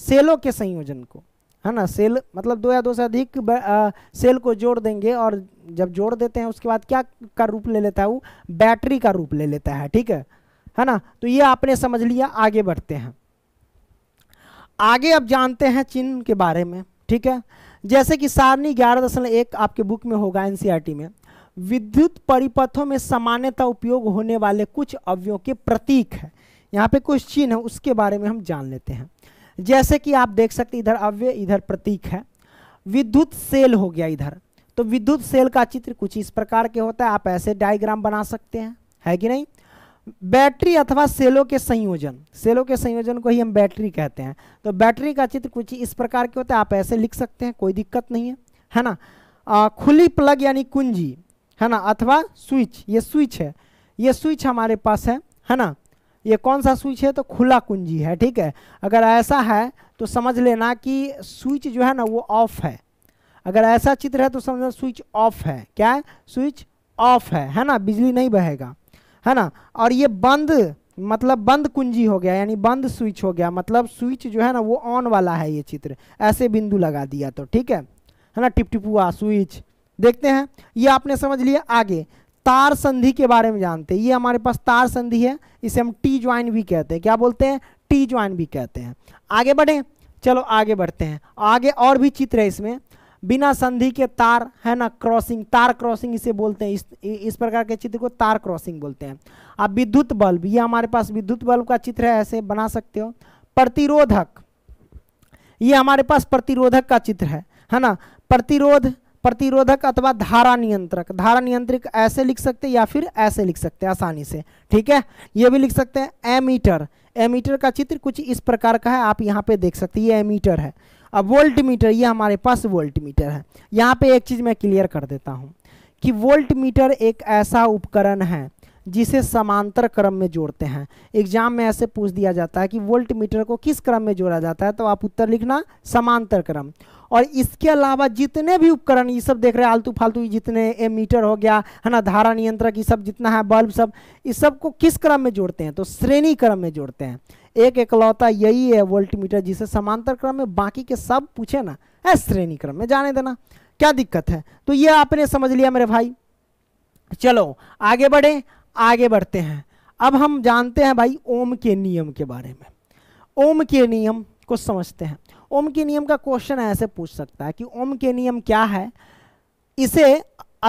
सेलों के संयोजन को है ना सेल मतलब दो या दो से अधिक आ, सेल को जोड़ देंगे और जब जोड़ देते हैं उसके बाद क्या का रूप ले लेता है वो बैटरी का रूप ले लेता है ठीक है है ना तो ये आपने समझ लिया आगे बढ़ते हैं आगे अब जानते हैं चिन्ह के बारे में ठीक है जैसे कि सारणी ग्यारह दशमलव एक आपके बुक में होगा एनसीईआरटी e में विद्युत परिपथों में सामान्यतः उपयोग होने वाले कुछ अवयों के प्रतीक है यहाँ पे कुछ चिन्ह है उसके बारे में हम जान लेते हैं जैसे कि आप देख सकते इधर अव्य इधर प्रतीक है विद्युत सेल हो गया इधर तो विद्युत सेल का चित्र कुछ इस प्रकार के होता है आप ऐसे डायग्राम बना सकते हैं है कि नहीं बैटरी अथवा सेलों के संयोजन सेलों के संयोजन को ही हम बैटरी कहते हैं तो बैटरी का चित्र कुछ इस प्रकार के होते हैं आप ऐसे लिख सकते हैं कोई दिक्कत नहीं है है ना आ, खुली प्लग यानी कुंजी है ना अथवा स्विच ये स्विच है ये स्विच हमारे पास है है ना ये कौन सा स्विच है तो खुला कुंजी है ठीक है अगर ऐसा है तो समझ लेना कि स्विच जो है ना वो ऑफ है अगर ऐसा चित्र है तो समझना स्विच ऑफ है क्या है स्विच ऑफ है है ना बिजली नहीं बहेगा है ना और ये बंद मतलब बंद कुंजी हो गया यानी बंद स्विच हो गया मतलब स्विच जो है ना वो ऑन वाला है ये चित्र ऐसे बिंदु लगा दिया तो ठीक है है ना टिपटिपुआ स्विच देखते हैं ये आपने समझ लिया आगे तार संधि के बारे में जानते हैं ये हमारे पास तार संधि है इसे हम टी ज्वाइन भी कहते हैं क्या बोलते हैं टी ज्वाइन भी कहते हैं आगे बढ़ें चलो आगे बढ़ते हैं आगे और भी चित्र है इसमें बिना संधि के तार है ना क्रॉसिंग तार क्रॉसिंग इसे बोलते हैं इस इस प्रकार के चित्र को तार क्रॉसिंग बोलते हैं अब विद्युत बल्ब ये हमारे पास विद्युत बल्ब का चित्र है ऐसे बना सकते हो प्रतिरोधक ये हमारे पास प्रतिरोधक का चित्र है है ना प्रतिरोध प्रतिरोधक अथवा धारा नियंत्रक धारा नियंत्रक ऐसे लिख सकते हैं या फिर ऐसे लिख सकते हैं आसानी से ठीक है ये भी लिख सकते हैं एमीटर एमीटर का चित्र कुछ इस प्रकार का है आप यहाँ पे देख सकते हैं ये एमीटर है अब वोल्ट मीटर ये हमारे पास वोल्ट मीटर है यहाँ पे एक चीज़ मैं क्लियर कर देता हूँ कि वोल्ट मीटर एक ऐसा उपकरण है जिसे समांतर क्रम में जोड़ते हैं एग्जाम में ऐसे पूछ दिया जाता है कि वोल्ट मीटर को किस क्रम में जोड़ा जाता है तो आप उत्तर लिखना समांतर क्रम और इसके अलावा जितने भी उपकरण ये सब देख रहे हैं आलतू फालतू जितने ए मीटर हो गया है ना धारा नियंत्रक ये सब जितना है बल्ब सब इस सब को किस क्रम में जोड़ते हैं तो श्रेणी क्रम में जोड़ते हैं एक एकलौता यही है वोल्टमीटर जिसे समांतर क्रम में बाकी के सब पूछे ना है श्रेणी क्रम में जाने देना क्या दिक्कत है तो ये आपने समझ लिया मेरे भाई चलो आगे बढ़े आगे बढ़ते हैं अब हम जानते हैं भाई ओम के नियम के बारे में ओम के नियम को समझते हैं ओम के नियम का क्वेश्चन ऐसे पूछ सकता है कि ओम के नियम क्या है इसे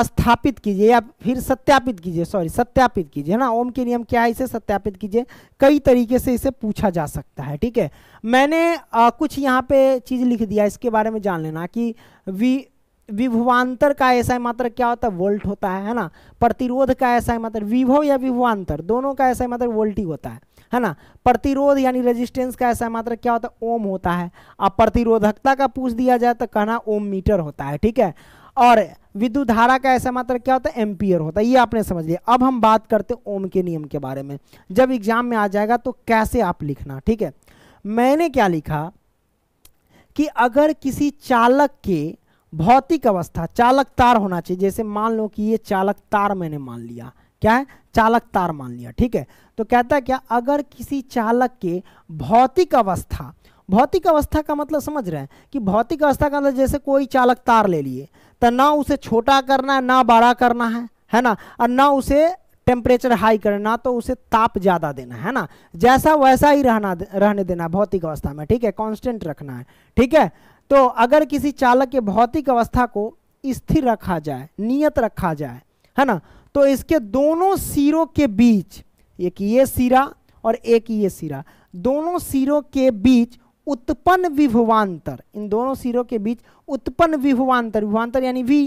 स्थापित कीजिए या फिर सत्यापित कीजिए सॉरी सत्यापित कीजिए ना ओम के नियम क्या है इसे सत्यापित कीजिए कई तरीके से इसे पूछा जा सकता है ठीक है मैंने आ, कुछ यहाँ पे चीज़ लिख दिया इसके बारे में जान लेना कि वि विभवांतर का ऐसा मात्र क्या होता है वोल्ट होता है है ना प्रतिरोध का ऐसा मात्र विभव या विभवांतर दोनों का ऐसा मात्र वोल्ट ही होता है है ना प्रतिरोध यानी रेजिस्टेंस का ऐसा मात्र क्या होता है ओम होता है अब प्रतिरोधकता का पूछ दिया जाए तो कहना ओम मीटर होता है ठीक है और विद्युत धारा का ऐसा मात्रा क्या होता है एम्पियर होता है ये आपने समझ लिया अब हम बात करते हैं ओम के नियम के बारे में जब एग्जाम में आ जाएगा तो कैसे आप लिखना ठीक है मैंने क्या लिखा कि अगर किसी चालक के भौतिक अवस्था चालक तार होना चाहिए जैसे मान लो कि ये चालक तार मैंने मान लिया क्या है चालक तार मान लिया ठीक है तो कहता है क्या अगर किसी चालक के भौतिक अवस्था भौतिक अवस्था का मतलब समझ रहे हैं कि भौतिक अवस्था का मतलब जैसे कोई चालक तार ले लिए तो ना उसे छोटा करना है ना बड़ा करना है है ना और ना उसे टेम्परेचर हाई करना तो उसे ताप ज़्यादा देना है ना जैसा वैसा ही रहना रहने देना है भौतिक अवस्था में ठीक है कॉन्स्टेंट रखना है ठीक है तो अगर किसी चालक के भौतिक अवस्था को स्थिर रखा जाए नियत रखा जाए है ना तो इसके दोनों सिरों के बीच एक ये सिरा और एक ये सिरा दोनों सिरों के बीच उत्पन्न विभवान्तर इन दोनों सिरों के बीच उत्पन्न विभवान्तर विभवान्तर यानी वी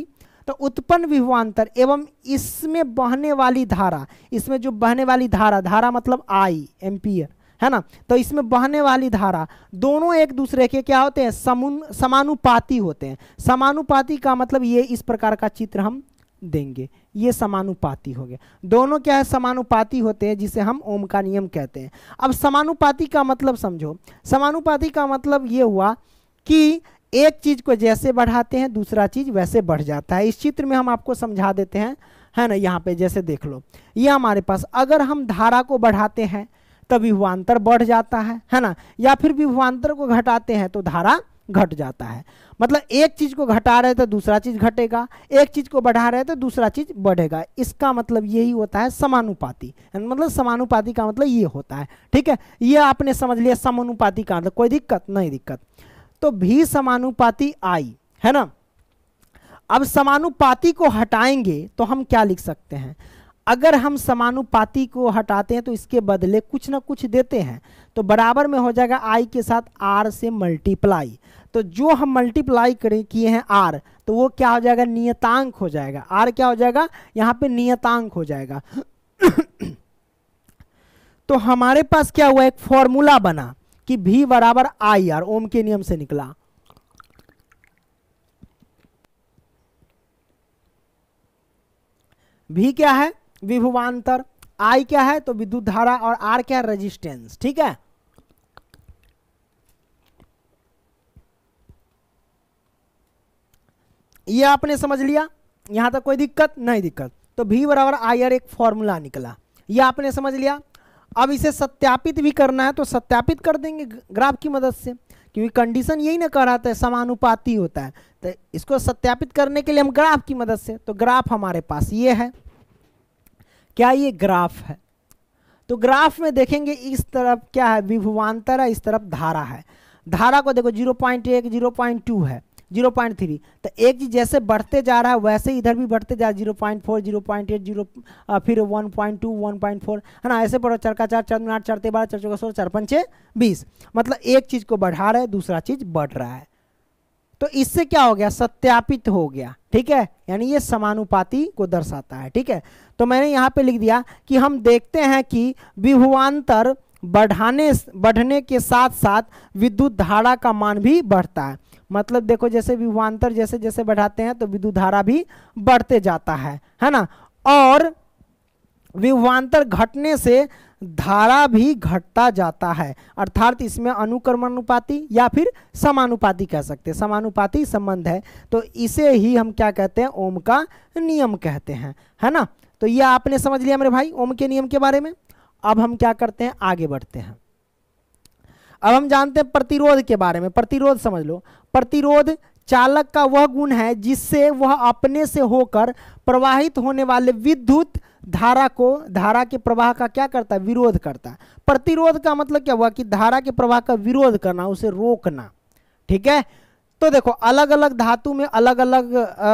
तो उत्पन्न विभवान्तर एवं इसमें बहने वाली धारा इसमें जो बहने वाली धारा धारा मतलब आई एम्पियर है ना तो इसमें बहने वाली धारा दोनों एक दूसरे के क्या होते हैं समानुपाती होते हैं समानुपाती का मतलब ये इस प्रकार का चित्र हम देंगे ये समानुपाती हो गया दोनों क्या है समानुपाती होते हैं जिसे हम ओम का नियम कहते हैं अब समानुपाती का मतलब समझो समानुपाती का मतलब ये हुआ कि एक चीज़ को जैसे बढ़ाते हैं दूसरा चीज़ वैसे बढ़ जाता है इस चित्र में हम आपको समझा देते हैं है ना यहाँ पे जैसे देख लो ये हमारे पास अगर हम धारा को बढ़ाते हैं तो विभवान्तर बढ़ जाता है है ना या फिर विभवान्तर को घटाते हैं तो धारा घट जाता है मतलब एक चीज़ को घटा रहे तो दूसरा चीज़ घटेगा एक चीज़ को बढ़ा रहे तो दूसरा चीज़ बढ़ेगा इसका मतलब यही होता है समानुपाती मतलब समानुपाती का मतलब ये होता है ठीक है ये आपने समझ लिया समानुपाती का मतलब कोई दिक्कत नहीं दिक्कत तो भी समानुपाती आई है ना अब समानुपाती को हटाएंगे तो हम क्या लिख सकते हैं अगर हम समानुपाती को हटाते हैं तो इसके बदले कुछ ना कुछ देते हैं तो बराबर में हो जाएगा आई के साथ आर से मल्टीप्लाई तो जो हम मल्टीप्लाई करें किए हैं आर तो वो क्या हो जाएगा नियतांक हो जाएगा आर क्या हो जाएगा यहाँ पे नियतांक हो जाएगा तो हमारे पास क्या हुआ एक फॉर्मूला बना कि भी बराबर आई आर ओम के नियम से निकला भी क्या है विभुवांतर आई क्या है तो विद्युत धारा और आर क्या है रजिस्टेंस ठीक है ये आपने समझ लिया यहाँ तक कोई दिक्कत नहीं दिक्कत तो भी बराबर आई आर एक फॉर्मूला निकला ये आपने समझ लिया अब इसे सत्यापित भी करना है तो सत्यापित कर देंगे ग्राफ की मदद से क्योंकि कंडीशन यही ना कह रहा था समानुपाती होता है तो इसको सत्यापित करने के लिए हम ग्राफ की मदद से तो ग्राफ हमारे पास ये है क्या ये ग्राफ है तो ग्राफ में देखेंगे इस तरफ क्या है विभुवान्तर है इस तरफ धारा है धारा को देखो जीरो पॉइंट एक जीरो पॉइंट टू है जीरो पॉइंट थ्री तो एक चीज़ जैसे बढ़ते जा रहा है वैसे इधर भी बढ़ते जा रहा है zero point four zero point eight zero फिर one point two one point four है ना ऐसे बढ़ो चरका चार चार मिनट चढ़ते बारह चार चौका सोलह चार पंचे बीस मतलब एक चीज़ को बढ़ा रहा है दूसरा चीज़ बढ़ रहा है तो इससे क्या हो गया सत्यापित हो गया ठीक है यानी ये समानुपाति को दर्शाता है ठीक है तो मैंने यहाँ पे लिख दिया कि हम देखते हैं कि विभुवान्तर बढ़ाने बढ़ने के साथ साथ विद्युत धारा का मान भी बढ़ता है मतलब देखो जैसे विवान्तर जैसे जैसे बढ़ाते हैं तो विद्युत धारा भी बढ़ते जाता है है ना और विवान्तर घटने से धारा भी घटता जाता है अर्थात इसमें अनुक्रमानुपाति या फिर समानुपाती कह सकते हैं समानुपाती संबंध है तो इसे ही हम क्या कहते हैं ओम का नियम कहते हैं है ना तो यह आपने समझ लिया मेरे भाई ओम के नियम के बारे में अब हम क्या करते हैं आगे बढ़ते हैं अब हम जानते हैं प्रतिरोध के बारे में प्रतिरोध समझ लो प्रतिरोध चालक का वह गुण है जिससे वह अपने से होकर प्रवाहित होने वाले विद्युत धारा को धारा के प्रवाह का क्या करता है विरोध करता है प्रतिरोध का मतलब क्या हुआ कि धारा के प्रवाह का विरोध करना उसे रोकना ठीक है तो देखो अलग अलग धातु में अलग अलग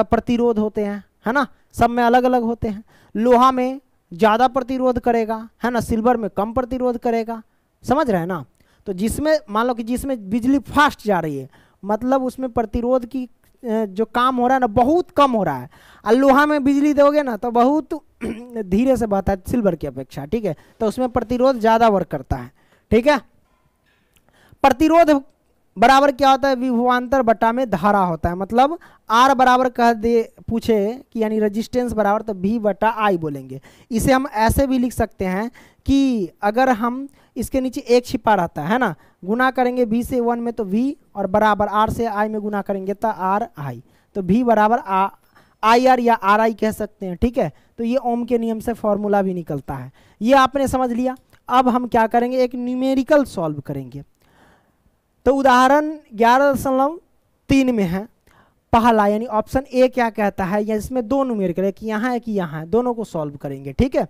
प्रतिरोध होते हैं है ना सब में अलग अलग होते हैं लोहा में ज़्यादा प्रतिरोध करेगा है ना सिल्वर में कम प्रतिरोध करेगा समझ रहे हैं ना तो जिसमें मान लो कि जिसमें बिजली फास्ट जा रही है मतलब उसमें प्रतिरोध की जो काम हो रहा है ना बहुत कम हो रहा है और लोहा में बिजली दोगे ना तो बहुत धीरे से बहता है सिल्वर की अपेक्षा ठीक है तो उसमें प्रतिरोध ज़्यादा वर्क करता है ठीक है प्रतिरोध बराबर क्या होता है विभवान्तर बटा में धारा होता है मतलब आर बराबर कह दे पूछे कि यानी रजिस्टेंस बराबर तो भी बटा आई बोलेंगे इसे हम ऐसे भी लिख सकते हैं कि अगर हम इसके नीचे एक छिपा रहता है ना गुना करेंगे वी से वन में तो वी और बराबर आर से आई में गुना करेंगे तो आर आई तो वी बराबर आ आई आर या आर आई कह सकते हैं ठीक है तो ये ओम के नियम से फॉर्मूला भी निकलता है ये आपने समझ लिया अब हम क्या करेंगे एक न्यूमेरिकल सॉल्व करेंगे तो उदाहरण ग्यारह दशमलव तीन में है पहला यानी ऑप्शन ए क्या कहता है या इसमें दो न्यूमेरिकल एक यहाँ एक यहाँ है दोनों को सॉल्व करेंगे ठीक है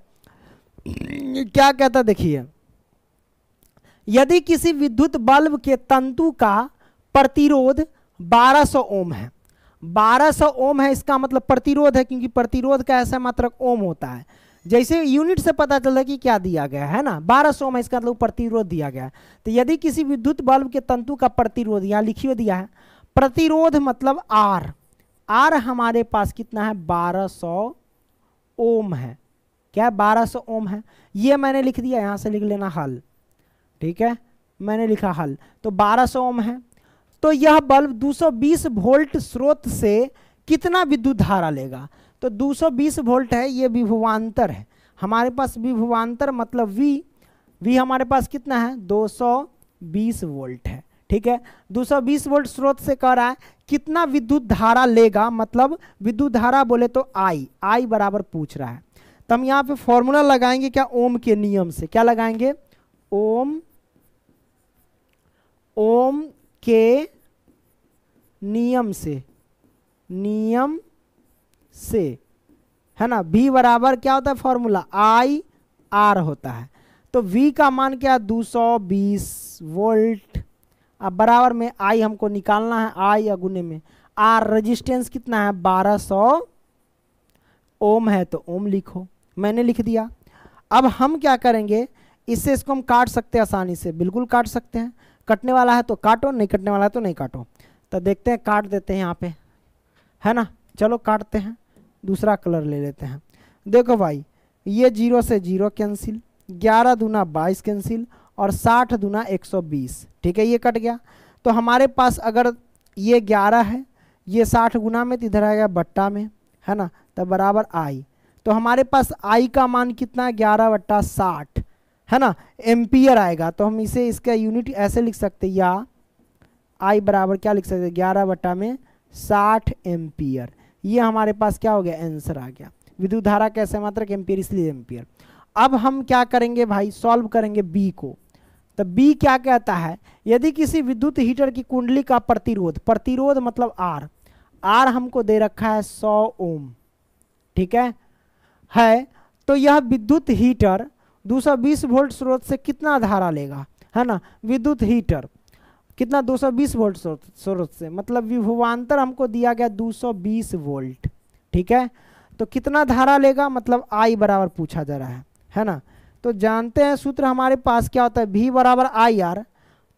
क्या कहता देखिए यदि किसी विद्युत बल्ब के तंतु का प्रतिरोध 1200 ओम है 1200 ओम है इसका मतलब प्रतिरोध है क्योंकि प्रतिरोध का ऐसा मात्रक ओम होता है जैसे यूनिट से पता चला कि क्या दिया गया है ना 1200 में इसका मतलब प्रतिरोध दिया गया है तो यदि किसी विद्युत बल्ब के तंतु का प्रतिरोध यहाँ लिखियो दिया है प्रतिरोध मतलब आर आर हमारे पास कितना है 1200 ओम है क्या बारह सौ ओम है ये मैंने लिख दिया यहाँ से लिख लेना हल ठीक है मैंने लिखा हल तो 1200 ओम है तो यह बल्ब 220 वोल्ट स्रोत से कितना विद्युत धारा लेगा तो 220 वोल्ट है ये विभुवान्तर है हमारे पास विभुवान्तर मतलब वी वी हमारे पास कितना है 220 वोल्ट है ठीक है 220 वोल्ट स्रोत से कह रहा है कितना विद्युत धारा लेगा मतलब विद्युत धारा बोले तो आई आई बराबर पूछ रहा है तो हम यहाँ पे फॉर्मूला लगाएंगे क्या ओम के नियम से क्या लगाएंगे ओम ओम के नियम से नियम से है ना v बराबर क्या होता है फॉर्मूला आई आर होता है तो v का मान क्या दो सौ बीस वोल्ट अब बराबर में आई हमको निकालना है आई या गुने में आर रेजिस्टेंस कितना है बारह सौ ओम है तो ओम लिखो मैंने लिख दिया अब हम क्या करेंगे इससे इसको हम काट सकते हैं आसानी से बिल्कुल काट सकते हैं कटने वाला है तो काटो नहीं कटने वाला है तो नहीं काटो तो देखते हैं काट देते हैं यहाँ पे है ना चलो काटते हैं दूसरा कलर ले लेते हैं देखो भाई ये जीरो से जीरो कैंसिल ग्यारह दूना बाईस कैंसिल और साठ दूना एक सौ बीस ठीक है ये कट गया तो हमारे पास अगर ये ग्यारह है ये साठ गुना में तो इधर आ गया बट्टा में है ना तब तो बराबर आई तो हमारे पास आई का मान कितना ग्यारह बट्टा साठ है ना एम्पियर आएगा तो हम इसे इसका यूनिट ऐसे लिख सकते या आई बराबर क्या लिख सकते ग्यारह बट्टा में साठ एम्पियर ये हमारे पास क्या हो गया आंसर आ गया विद्युत धारा कैसे मात्र एम्पियर इसलिए एम्पियर अब हम क्या करेंगे भाई सॉल्व करेंगे बी को तो बी क्या कहता है यदि किसी विद्युत हीटर की कुंडली का प्रतिरोध प्रतिरोध मतलब आर आर हमको दे रखा है सौ ओम ठीक है है तो यह विद्युत हीटर 220 वोल्ट स्रोत से कितना धारा लेगा है ना विद्युत हीटर कितना 220 वोल्ट स्रोत से मतलब विभुवान्तर हमको दिया गया 220 वोल्ट ठीक है तो कितना धारा लेगा मतलब आई बराबर पूछा जा रहा है है ना तो जानते हैं सूत्र हमारे पास क्या होता है भी बराबर आई आर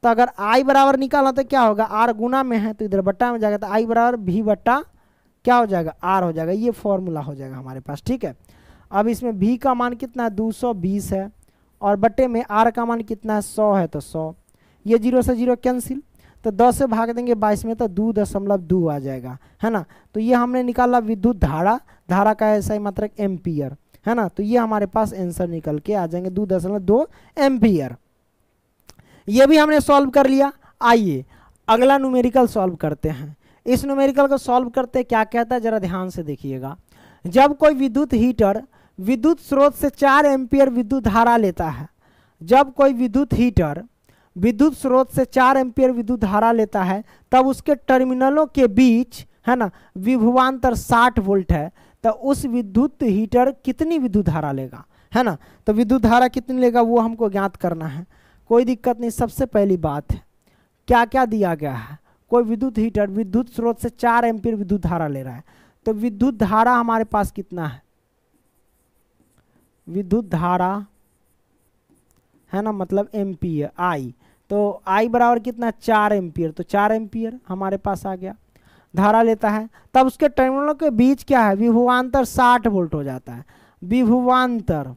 तो अगर आई बराबर निकालना तो क्या होगा आर गुना में है तो इधर बट्टा में जाएगा तो आई बराबर भी बट्टा क्या हो जाएगा आर हो जाएगा ये फॉर्मूला हो जाएगा हमारे पास ठीक है अब इसमें भी का मान कितना है दो है और बटे में आर का मान कितना है सौ है तो सौ ये जीरो से जीरो कैंसिल तो दस से भाग देंगे बाईस में तो दो दशमलव दो आ जाएगा है ना तो ये हमने निकाला विद्युत धारा धारा का ऐसा ही मात्र एम्पियर है ना तो ये हमारे पास आंसर निकल के आ जाएंगे दो दशमलव दो एम्पियर ये भी हमने सॉल्व कर लिया आइए अगला न्यूमेरिकल सॉल्व करते हैं इस न्यूमेरिकल को सॉल्व करते क्या कहता है जरा ध्यान से देखिएगा जब कोई विद्युत हीटर विद्युत स्रोत से चार एम्पियर विद्युत धारा लेता है जब कोई विद्युत हीटर विद्युत स्रोत से चार एम्पियर विद्युत धारा लेता है तब उसके टर्मिनलों के बीच है ना विभवान्तर 60 वोल्ट है तो उस विद्युत हीटर कितनी विद्युत धारा लेगा है ना तो विद्युत धारा कितनी लेगा वो हमको ज्ञात करना है कोई दिक्कत नहीं सबसे पहली बात है क्या क्या दिया गया है कोई विद्युत हीटर विद्युत स्रोत से चार एम्पियर विद्युत धारा ले रहा है तो विद्युत धारा हमारे पास कितना है विद्युत धारा है ना मतलब एम्पियर आई तो आई बराबर कितना चार एम्पियर तो चार एम्पियर हमारे पास आ गया धारा लेता है तब उसके टर्मिनलों के बीच क्या है विभुवान्तर साठ वोल्ट हो जाता है विभुवान्तर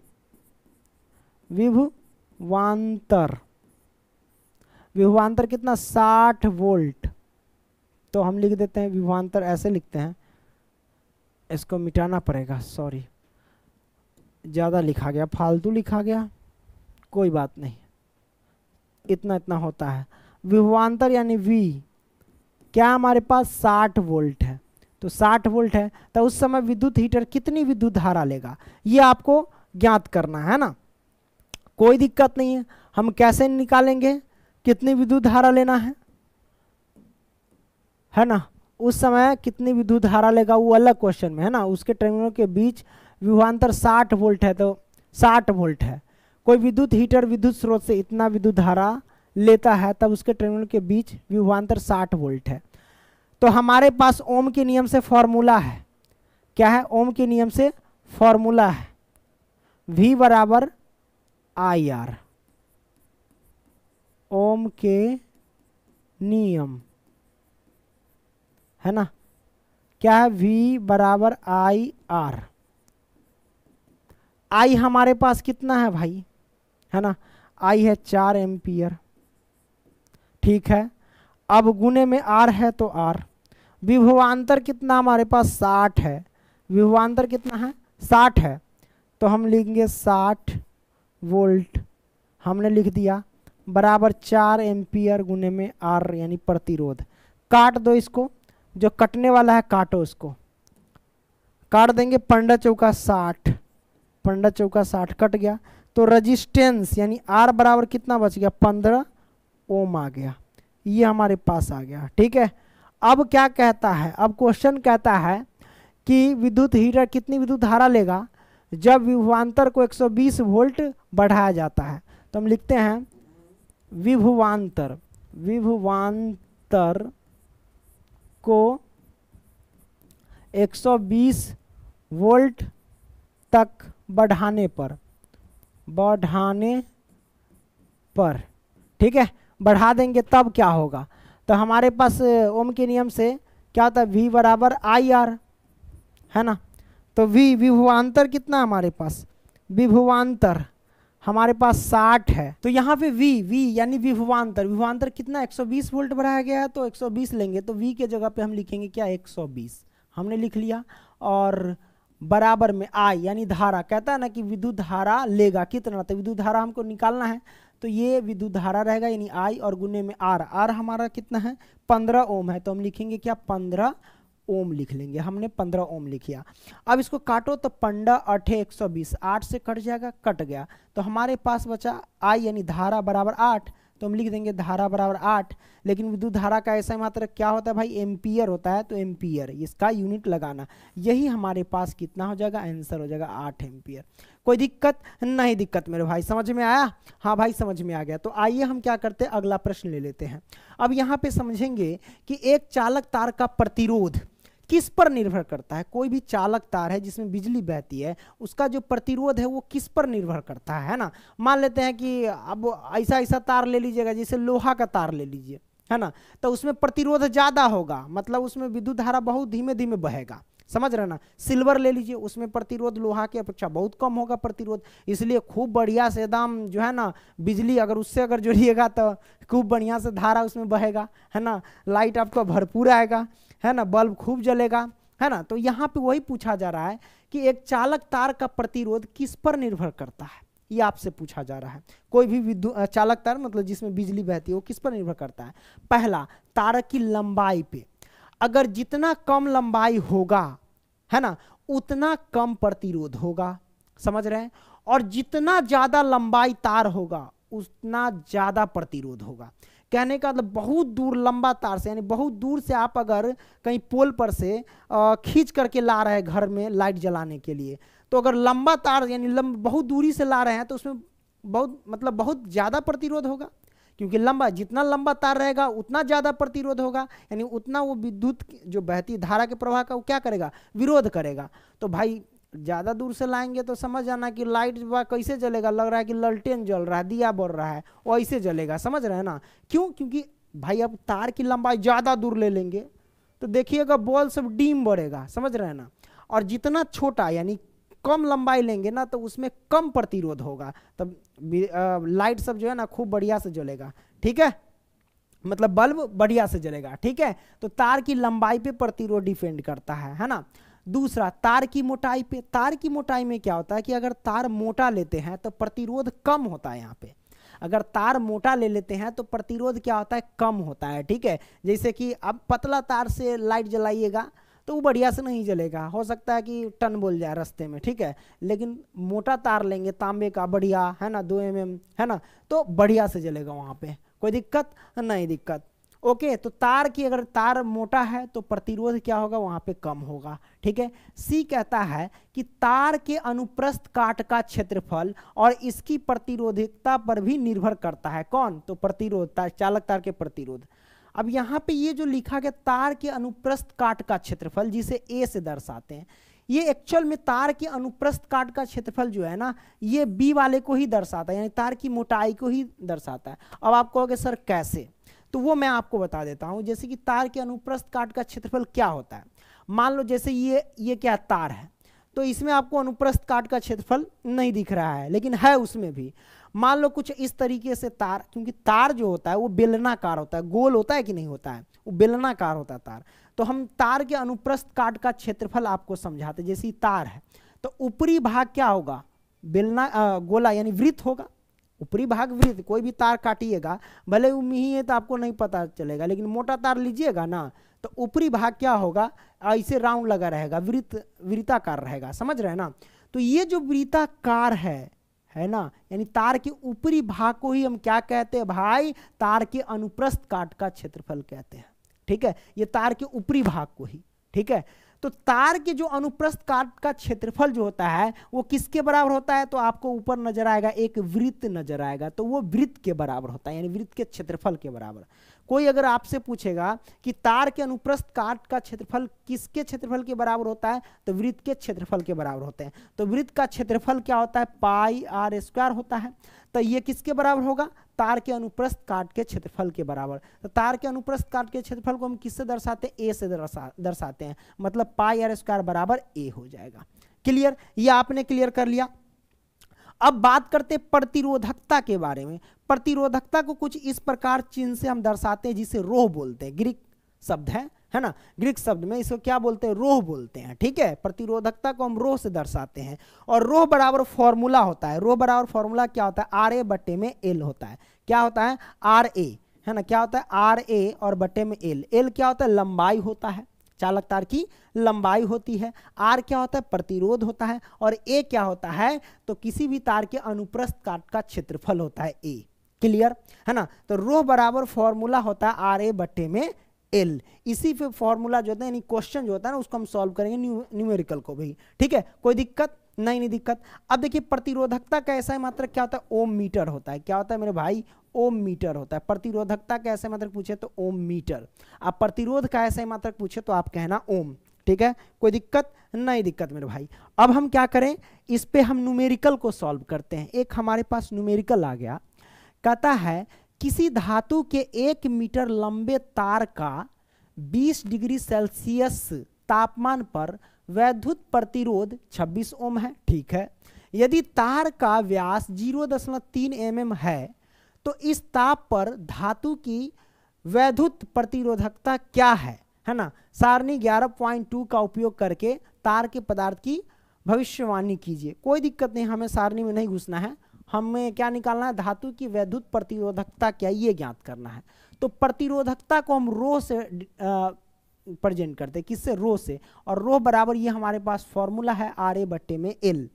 विभुवान्तर विभुवान्तर कितना साठ वोल्ट तो हम लिख देते हैं विभुवान्तर ऐसे लिखते हैं इसको मिटाना पड़ेगा सॉरी ज़्यादा लिखा गया फालतू लिखा गया कोई बात नहीं इतना इतना होता है विभवान्तर यानी वी क्या हमारे पास साठ वोल्ट है तो 60 वोल्ट है तो उस समय विद्युत हीटर कितनी विद्युत धारा लेगा ये आपको ज्ञात करना है ना कोई दिक्कत नहीं है हम कैसे निकालेंगे कितनी विद्युत धारा लेना है है ना उस समय कितनी विद्युत धारा लेगा वो अलग क्वेश्चन में है ना उसके टर्मिनल के बीच विभवान्तर साठ वोल्ट है तो साठ वोल्ट है कोई विद्युत हीटर विद्युत स्रोत से इतना विद्युत धारा लेता है तब उसके टर्मिनल के बीच विभवान्तर साठ वोल्ट है तो हमारे पास ओम के नियम से फॉर्मूला है क्या है ओम के नियम से फॉर्मूला है वी बराबर आई आर ओम के नियम है ना क्या है वी बराबर आई आर आई हमारे पास कितना है भाई है ना आई है चार एम्पियर ठीक है अब गुने में आर है तो आर विभवान्तर कितना हमारे पास साठ है विभवान्तर कितना है साठ है तो हम लिखेंगे साठ वोल्ट हमने लिख दिया बराबर चार एम्पियर गुने में आर यानी प्रतिरोध काट दो इसको जो कटने वाला है काटो उसको काट देंगे पंडा चौका साठ पंद्रह चौका साठ कट गया तो रजिस्टेंस यानी आर बराबर कितना बच गया पंद्रह ओम आ गया ये हमारे पास आ गया ठीक है अब क्या कहता है अब क्वेश्चन कहता है कि विद्युत हीटर कितनी विद्युत धारा लेगा जब विभुवान्तर को 120 वोल्ट बढ़ाया जाता है तो हम लिखते हैं विभुवान्तर विभुवान्तर को 120 वोल्ट तक बढ़ाने पर बढ़ाने पर ठीक है बढ़ा देंगे तब क्या होगा तो हमारे पास ओम के नियम से क्या होता है वी बराबर आई आर है ना तो वी विभुवान्तर कितना हमारे पास विभुवान्तर हमारे पास 60 है तो यहाँ पे वी वी यानी विभुवान्तर विभुवान्तर कितना 120 वोल्ट बढ़ाया गया है तो 120 लेंगे तो वी के जगह पे हम लिखेंगे क्या 120 हमने लिख लिया और बराबर में आई यानी धारा कहता है ना कि विद्युत धारा लेगा कितना तो विद्युत धारा हमको निकालना है तो ये विद्युत धारा रहेगा यानी आई और गुने में आर आर हमारा कितना है पंद्रह ओम है तो हम लिखेंगे क्या पंद्रह ओम लिख लेंगे हमने पंद्रह ओम लिख लिया अब इसको काटो तो पंडा अठे एक सौ बीस आठ से कट जाएगा कट गया तो हमारे पास बचा आई यानी धारा बराबर आठ तो हम लिख देंगे धारा बराबर आठ लेकिन विद्युत धारा का ऐसा मात्र क्या होता है भाई एम्पियर होता है तो एम्पियर इसका यूनिट लगाना यही हमारे पास कितना हो जाएगा आंसर हो जाएगा आठ एम्पियर कोई दिक्कत नहीं दिक्कत मेरे भाई समझ में आया हाँ भाई समझ में आ गया तो आइए हम क्या करते हैं अगला प्रश्न ले लेते हैं अब यहाँ पे समझेंगे कि एक चालक तार का प्रतिरोध किस पर निर्भर करता है कोई भी चालक तार है जिसमें बिजली बहती है उसका जो प्रतिरोध है वो किस पर निर्भर करता है ना मान लेते हैं कि अब ऐसा ऐसा तार ले लीजिएगा जैसे लोहा का तार ले लीजिए है ना तो उसमें प्रतिरोध ज़्यादा होगा मतलब उसमें विद्युत धारा बहुत धीमे धीमे बहेगा समझ रहे ना सिल्वर ले लीजिए उसमें प्रतिरोध लोहा की अपेक्षा बहुत कम होगा प्रतिरोध इसलिए खूब बढ़िया से एकदम जो है ना बिजली अगर उससे अगर जुड़िएगा तो खूब बढ़िया से धारा उसमें बहेगा है ना लाइट आपका भरपूर आएगा है ना बल्ब खूब जलेगा है ना तो यहाँ पे वही पूछा जा रहा है कि एक चालक तार का प्रतिरोध किस पर निर्भर करता है ये आपसे पूछा जा रहा है कोई भी विद्युत चालक तार मतलब जिसमें बिजली बहती है वो किस पर निर्भर करता है पहला तार की लंबाई पे अगर जितना कम लंबाई होगा है ना उतना कम प्रतिरोध होगा समझ रहे हैं और जितना ज़्यादा लंबाई तार होगा उतना ज़्यादा प्रतिरोध होगा कहने का मतलब बहुत दूर लंबा तार से यानी बहुत दूर से आप अगर कहीं पोल पर से खींच करके ला रहे हैं घर में लाइट जलाने के लिए तो अगर लंबा तार यानी लंब बहुत दूरी से ला रहे हैं तो उसमें बहुत मतलब बहुत ज़्यादा प्रतिरोध होगा क्योंकि लंबा जितना लंबा तार रहेगा उतना ज़्यादा प्रतिरोध होगा यानी उतना वो विद्युत जो बहती धारा के प्रवाह का वो क्या करेगा विरोध करेगा तो भाई ज़्यादा दूर से लाएंगे तो समझ जाना कि लाइट कैसे जलेगा लग रहा है कि ललटेन जल रहा है दिया बढ़ रहा है वैसे जलेगा समझ रहे हैं ना क्यों क्योंकि भाई अब तार की लंबाई ज़्यादा दूर ले लेंगे तो देखिएगा बॉल सब डीम बढ़ेगा समझ रहे हैं ना और जितना छोटा यानी कम लंबाई लेंगे ना तो उसमें कम प्रतिरोध होगा तब लाइट सब जो है ना खूब बढ़िया से जलेगा ठीक है मतलब बल्ब बढ़िया से जलेगा ठीक है तो तार की लंबाई पे प्रतिरोध डिपेंड करता है है ना दूसरा तार की मोटाई पे तार की मोटाई में क्या होता है कि अगर तार मोटा लेते हैं तो प्रतिरोध कम होता है यहाँ पे अगर तार मोटा ले लेते हैं तो प्रतिरोध क्या होता है कम होता है ठीक है जैसे कि अब पतला तार से लाइट जलाइएगा तो वो बढ़िया से नहीं जलेगा हो सकता है कि टन बोल जाए रास्ते में ठीक है लेकिन मोटा तार लेंगे तांबे का बढ़िया है ना दो एम है ना तो बढ़िया से जलेगा वहाँ पे कोई दिक्कत नहीं दिक्कत ओके तो तार की अगर तार मोटा है तो प्रतिरोध क्या होगा वहाँ पे कम होगा ठीक है सी कहता है कि तार के अनुप्रस्थ काट का क्षेत्रफल और इसकी प्रतिरोधकता पर भी निर्भर करता है कौन तो प्रतिरोध तार, चालक तार के प्रतिरोध अब यहाँ पे ये जो लिखा गया तार के अनुप्रस्थ काट का क्षेत्रफल जिसे ए से दर्शाते हैं ये एक्चुअल में तार के अनुप्रस्थ काट का क्षेत्रफल जो है ना ये बी वाले को ही दर्शाता है यानी तार की मोटाई को ही दर्शाता है अब आप कहोगे सर कैसे तो वो मैं आपको बता देता हूं जैसे कि तार के अनुप्रस्थ काट का क्षेत्रफल क्या होता है मान लो जैसे ये ये क्या तार है तो इसमें आपको अनुप्रस्थ काट का क्षेत्रफल नहीं दिख रहा है लेकिन है उसमें भी मान लो कुछ इस तरीके से तार क्योंकि तार जो होता है वो बेलनाकार होता है गोल होता है कि नहीं होता है वो बेलनाकार होता है तार तो हम तार के अनुप्रस्थ काट का क्षेत्रफल आपको समझाते जैसे तार है तो ऊपरी भाग क्या होगा बेलना गोला यानी वृत्त होगा ऊपरी भाग वृत्त कोई भी तार काटिएगा भले वो मिही है तो आपको नहीं पता चलेगा लेकिन मोटा तार लीजिएगा ना तो ऊपरी भाग क्या होगा ऐसे राउंड लगा रहेगा वृत्त वृताकार रहेगा समझ रहे हैं ना तो ये जो वृताकार है है ना यानी तार के ऊपरी भाग को ही हम क्या कहते हैं भाई तार के अनुप्रस्थ काट का क्षेत्रफल कहते हैं ठीक है ये तार के ऊपरी भाग को ही ठीक है तो तार के जो अनुप्रस्थ काट का क्षेत्रफल जो होता है वो किसके बराबर होता है तो आपको ऊपर नजर आएगा एक वृत्त नजर आएगा तो वो वृत्त के बराबर होता है यानी वृत्त के क्षेत्रफल के बराबर कोई अगर आपसे पूछेगा कि तार के अनुप्रस्थ काट का क्षेत्रफल किसके क्षेत्रफल के बराबर होता है तो वृत्त के क्षेत्रफल के बराबर होते हैं तो वृत्त का क्षेत्रफल क्या होता है पाई आर स्क्वायर होता है तो ये किसके बराबर होगा तार के अनुप्रस्थ काट के क्षेत्रफल के बराबर तो तार के अनुप्रस्थ काट के क्षेत्रफल को हम किससे दर्शाते हैं ए से दर्शा दर्शाते हैं मतलब पाई आर स्क्वायर बराबर ए हो जाएगा क्लियर ये आपने क्लियर कर लिया अब बात करते प्रतिरोधकता के बारे में प्रतिरोधकता को कुछ इस प्रकार चिन्ह से हम दर्शाते हैं जिसे रोह बोलते हैं ग्रीक शब्द है है ना ग्रीक शब्द में इसको क्या बोलते हैं रोह बोलते हैं ठीक है प्रतिरोधकता को हम रोह से दर्शाते हैं और रोह बराबर फॉर्मूला होता है रोह बराबर फॉर्मूला क्या होता है आर ए बटे में एल होता है क्या होता है आर ए है ना क्या होता है आर ए और बटे में एल एल क्या होता है लंबाई होता है चालक तार की लंबाई होती है आर क्या होता है प्रतिरोध होता है और ए क्या होता है तो किसी भी तार के अनुप्रस्थ काट का क्षेत्रफल होता है ए क्लियर है ना तो रोह बराबर फॉर्मूला होता है आर ए बट्टे में एल इसी पे फॉर्मूला जो होता है क्वेश्चन जो होता है ना उसको हम सॉल्व करेंगे न्यूमेरिकल को भी ठीक है कोई दिक्कत नहीं नहीं दिक्कत अब देखिए प्रतिरोधकता का ऐसा मात्र क्या होता है ओम मीटर होता है क्या होता है मेरे भाई ओम मीटर होता है प्रतिरोधकता का ऐसा मात्र पूछे तो ओम मीटर आप प्रतिरोध का ऐसा मात्र पूछे तो आप कहना ओम ठीक है कोई दिक्कत नहीं दिक्कत मेरे भाई अब हम क्या करें इस पर हम न्यूमेरिकल को सॉल्व करते हैं एक हमारे पास न्यूमेरिकल आ गया कहता है किसी धातु के एक मीटर लंबे तार का 20 डिग्री सेल्सियस तापमान पर वैद्युत प्रतिरोध 26 ओम है ठीक है यदि तार का व्यास 0.3 दशमलव mm है तो इस ताप पर धातु की वैद्युत प्रतिरोधकता क्या है है ना सारणी 11.2 का उपयोग करके तार के पदार्थ की भविष्यवाणी कीजिए कोई दिक्कत नहीं हमें सारणी में नहीं घुसना है हमें क्या निकालना है धातु की वैद्युत प्रतिरोधकता क्या ये ज्ञात करना है तो प्रतिरोधकता को हम रो से प्रेजेंट करते हैं किससे रो से और रो बराबर ये हमारे पास फॉर्मूला है आर ए बट्टे में एल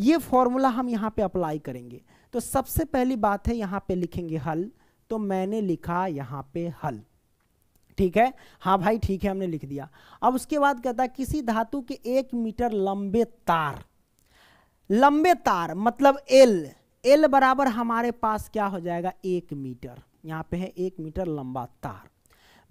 ये फॉर्मूला हम यहाँ पे अप्लाई करेंगे तो सबसे पहली बात है यहाँ पे लिखेंगे हल तो मैंने लिखा यहाँ पे हल ठीक है हाँ भाई ठीक है हमने लिख दिया अब उसके बाद कहता है किसी धातु के एक मीटर लंबे तार लंबे तार मतलब एल एल बराबर हमारे पास क्या हो जाएगा एक मीटर यहाँ पे है एक मीटर लंबा तार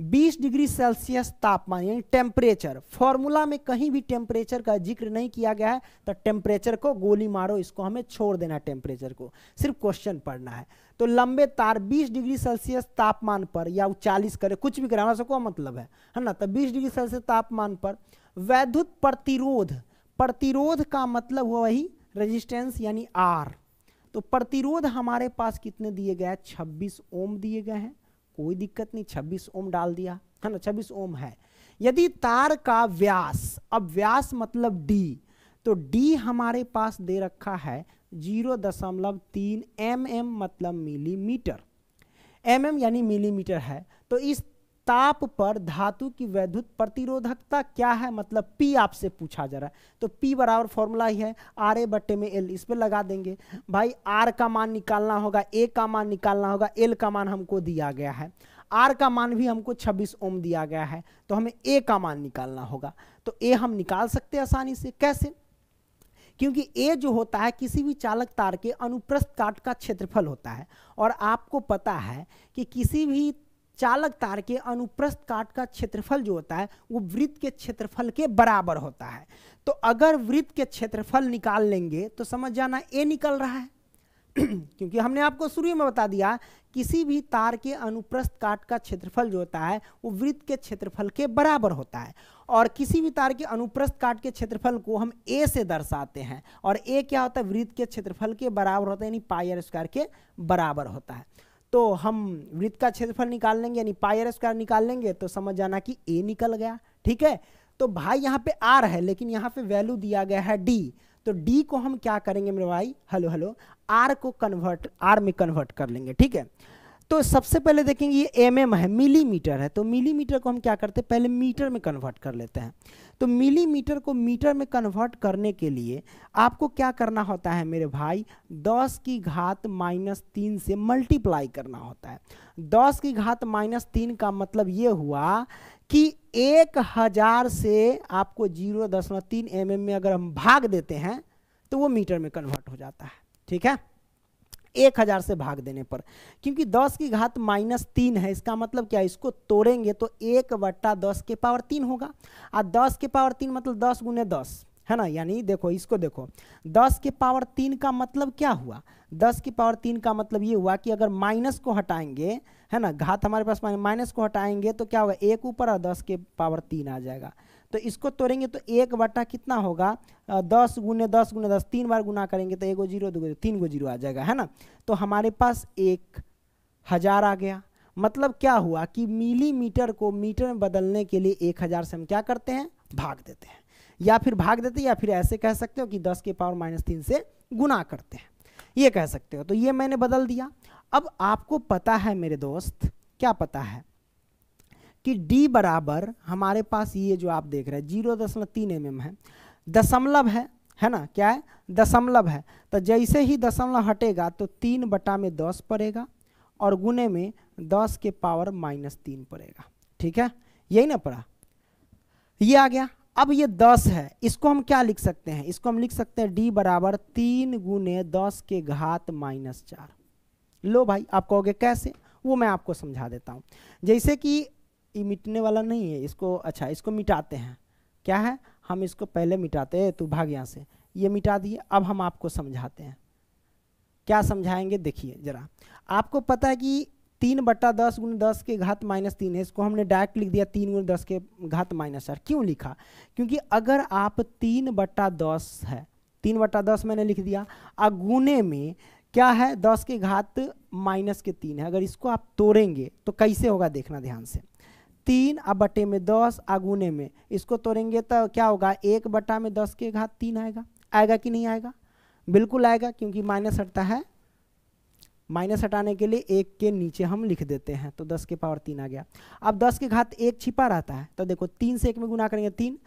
20 डिग्री सेल्सियस तापमान यानी टेम्परेचर फॉर्मूला में कहीं भी टेम्परेचर का जिक्र नहीं किया गया है तो टेम्परेचर को गोली मारो इसको हमें छोड़ देना है टेम्परेचर को सिर्फ क्वेश्चन पढ़ना है तो लंबे तार 20 डिग्री सेल्सियस तापमान पर या चालीस करे कुछ भी कराना सबको मतलब है है ना तो बीस डिग्री सेल्सियस तापमान पर वैद्युत प्रतिरोध प्रतिरोध का मतलब हुआ वही रजिस्टेंस यानी आर तो प्रतिरोध हमारे पास कितने दिए गए हैं छब्बीस ओम दिए गए हैं कोई दिक्कत नहीं 26 ओम डाल दिया है ना 26 ओम है यदि तार का व्यास अब व्यास मतलब डी तो डी हमारे पास दे रखा है जीरो दशमलव तीन एम एम मतलब मिलीमीटर एम एम यानी मिलीमीटर है तो इस ताप पर धातु की वैद्युत प्रतिरोधकता क्या है मतलब पी आपसे पूछा जा रहा है तो पी बराबर फॉर्मूला ही है आर ए बट्टे में L इस पर लगा देंगे भाई R का मान निकालना होगा A का मान निकालना होगा L का मान हमको दिया गया है R का मान भी हमको 26 ओम दिया गया है तो हमें ए का मान निकालना होगा तो ए हम निकाल सकते हैं आसानी से कैसे क्योंकि ए जो होता है किसी भी चालक तार के अनुप्रस्थ काट का क्षेत्रफल होता है और आपको पता है कि किसी भी चालक तार के अनुप्रस्थ काट का क्षेत्रफल जो होता है वो वृत्त के क्षेत्रफल के बराबर होता है तो अगर वृत्त के क्षेत्रफल निकाल लेंगे तो समझ जाना ए निकल रहा है क्योंकि हमने आपको शुरू में बता दिया किसी भी तार के अनुप्रस्थ काट का क्षेत्रफल जो होता है वो वृत्त के क्षेत्रफल के बराबर होता है और किसी भी तार के अनुप्रस्थ काट के क्षेत्रफल को हम ए से दर्शाते हैं और ए क्या होता है वृत्त के क्षेत्रफल के बराबर होता है यानी पायर स्क्वायर के बराबर होता है तो हम वृत्त का क्षेत्रफल निकाल लेंगे यानी पायर स्क्वायर निकाल लेंगे तो समझ जाना कि ए निकल गया ठीक है तो भाई यहाँ पे आर है लेकिन यहाँ पे वैल्यू दिया गया है डी तो डी को हम क्या करेंगे मेरे भाई हेलो हेलो आर को कन्वर्ट आर में कन्वर्ट कर लेंगे ठीक है तो सबसे पहले देखेंगे ये एम mm है मिलीमीटर है तो मिलीमीटर को हम क्या करते हैं पहले मीटर में कन्वर्ट कर लेते हैं तो मिलीमीटर को मीटर में कन्वर्ट करने के लिए आपको क्या करना होता है मेरे भाई 10 की घात माइनस तीन से मल्टीप्लाई करना होता है 10 की घात माइनस तीन का मतलब ये हुआ कि एक हज़ार से आपको जीरो दशमलव तीन एम में अगर हम भाग देते हैं तो वो मीटर में कन्वर्ट हो जाता है ठीक है एक हजार से भाग देने पर क्योंकि दस की घात माइनस तीन है इसका मतलब क्या इसको तोड़ेंगे तो एक बट्टा दस के पावर तीन होगा और दस के पावर तीन मतलब दस गुने दस है ना यानी देखो इसको देखो दस के पावर तीन का मतलब क्या हुआ दस के पावर तीन का मतलब ये हुआ कि अगर माइनस को हटाएंगे है ना घात हमारे पास माइनस को हटाएंगे तो क्या होगा एक ऊपर और दस के पावर तीन आ जाएगा तो इसको तोड़ेंगे तो एक बटा कितना होगा दस गुने दस गुने दस तीन बार गुना करेंगे तो एक गो जीरो दो गो तीन गो जीरो आ जाएगा है ना तो हमारे पास एक हज़ार आ गया मतलब क्या हुआ कि मिलीमीटर को मीटर में बदलने के लिए एक हज़ार से हम क्या करते हैं भाग देते हैं या फिर भाग देते हैं या फिर ऐसे कह सकते हो कि दस के पावर माइनस तीन से गुना करते हैं ये कह सकते हो तो ये मैंने बदल दिया अब आपको पता है मेरे दोस्त क्या पता है कि डी बराबर हमारे पास ये जो आप देख रहे हैं जीरो दशमलव तीन एम है दशमलव है है ना क्या है दशमलव है तो जैसे ही दशमलव हटेगा तो तीन बटा में दस पड़ेगा और गुने में दस के पावर माइनस तीन पड़ेगा ठीक है यही ना पड़ा ये आ गया अब ये दस है इसको हम क्या लिख सकते हैं इसको हम लिख सकते हैं डी बराबर तीन गुने दस के घात माइनस चार लो भाई आप कहोगे कैसे वो मैं आपको समझा देता हूँ जैसे कि ये मिटने वाला नहीं है इसको अच्छा इसको मिटाते हैं क्या है हम इसको पहले मिटाते हैं तो भाग यहाँ से ये मिटा दिए अब हम आपको समझाते हैं क्या समझाएंगे देखिए जरा आपको पता है कि तीन बट्टा दस गुण दस के घात माइनस तीन है इसको हमने डायरेक्ट लिख दिया तीन गुण दस के घात माइनस चार क्यों लिखा क्योंकि अगर आप तीन बट्टा दस है तीन बट्टा दस मैंने लिख दिया और गुने में क्या है दस के घात माइनस के तीन है अगर इसको आप तोड़ेंगे तो कैसे होगा देखना ध्यान से तीन अब बटे में दस आगुने में इसको तोड़ेंगे तो क्या होगा एक बटा में दस के घात तीन आएगा आएगा कि नहीं आएगा बिल्कुल आएगा क्योंकि माइनस हटता है माइनस हटाने के लिए एक के नीचे हम लिख देते हैं तो दस के पावर तीन आ गया अब दस के घात एक छिपा रहता है तो देखो तीन से एक में गुना करेंगे तीन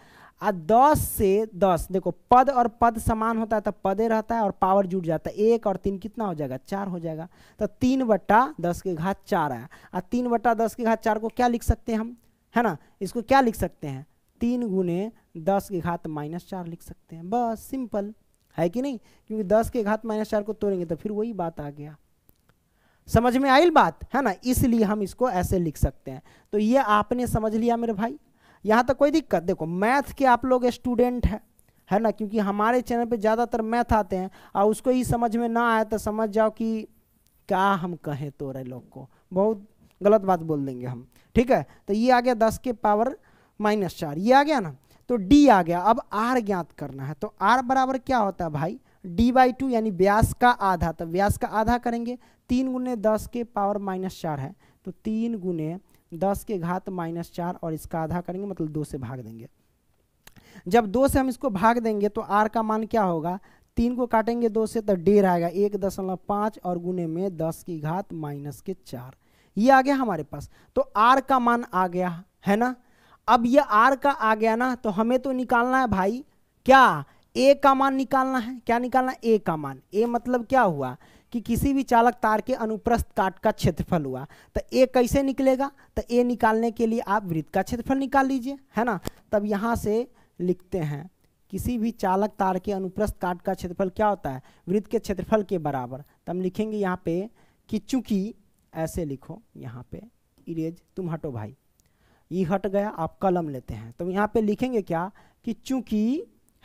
आ दस से दस देखो पद और पद समान होता है तो पदे रहता है और पावर जुट जाता है एक और तीन कितना हो जाएगा चार हो जाएगा तो तीन बट्टा दस के घात चार आया आ तीन बट्टा दस के घात चार को क्या लिख सकते हैं हम है ना इसको क्या लिख सकते हैं तीन गुने दस के घात माइनस चार लिख सकते हैं बस सिंपल है कि नहीं क्योंकि दस के घात माइनस चार को तोड़ेंगे तो फिर वही बात आ गया समझ में आई बात है ना इसलिए हम इसको ऐसे लिख सकते हैं तो ये आपने समझ लिया मेरे भाई यहाँ तक कोई दिक्कत देखो मैथ के आप लोग स्टूडेंट हैं है ना क्योंकि हमारे चैनल पे ज़्यादातर मैथ आते हैं और उसको ही समझ में ना आए तो समझ जाओ कि क्या हम कहें तो रहे लोग को बहुत गलत बात बोल देंगे हम ठीक है तो ये आ गया दस के पावर माइनस चार ये आ गया ना तो डी आ गया अब आर ज्ञात करना है तो आर बराबर क्या होता है भाई डी बाई टू यानी व्यास का आधा तो व्यास का आधा करेंगे तीन गुने दस के पावर माइनस चार है तो तीन गुने दस के घात माइनस चार और इसका आधा करेंगे मतलब दो से भाग देंगे जब दो से हम इसको भाग देंगे तो आर का मान क्या होगा तीन को काटेंगे दो से तो डेढ़ आएगा एक दशमलव पाँच और गुने में दस की घात माइनस के चार ये आ गया हमारे पास तो आर का मान आ गया है ना अब ये आर का आ गया ना तो हमें तो निकालना है भाई क्या ए का मान निकालना है क्या निकालना ए का मान ए मतलब क्या हुआ कि किसी भी चालक तार के अनुप्रस्थ काट का क्षेत्रफल हुआ तो ए कैसे निकलेगा तो ए निकालने के लिए आप वृत्त का क्षेत्रफल निकाल लीजिए है ना तब यहाँ से लिखते हैं किसी भी चालक तार के अनुप्रस्थ काट का क्षेत्रफल क्या होता है वृत्त के क्षेत्रफल के बराबर तो हम लिखेंगे यहाँ पे कि चूंकि ऐसे लिखो यहाँ पे इरेज तुम हटो भाई ये हट गया आप कलम लेते हैं तो यहाँ पे लिखेंगे क्या कि चूंकि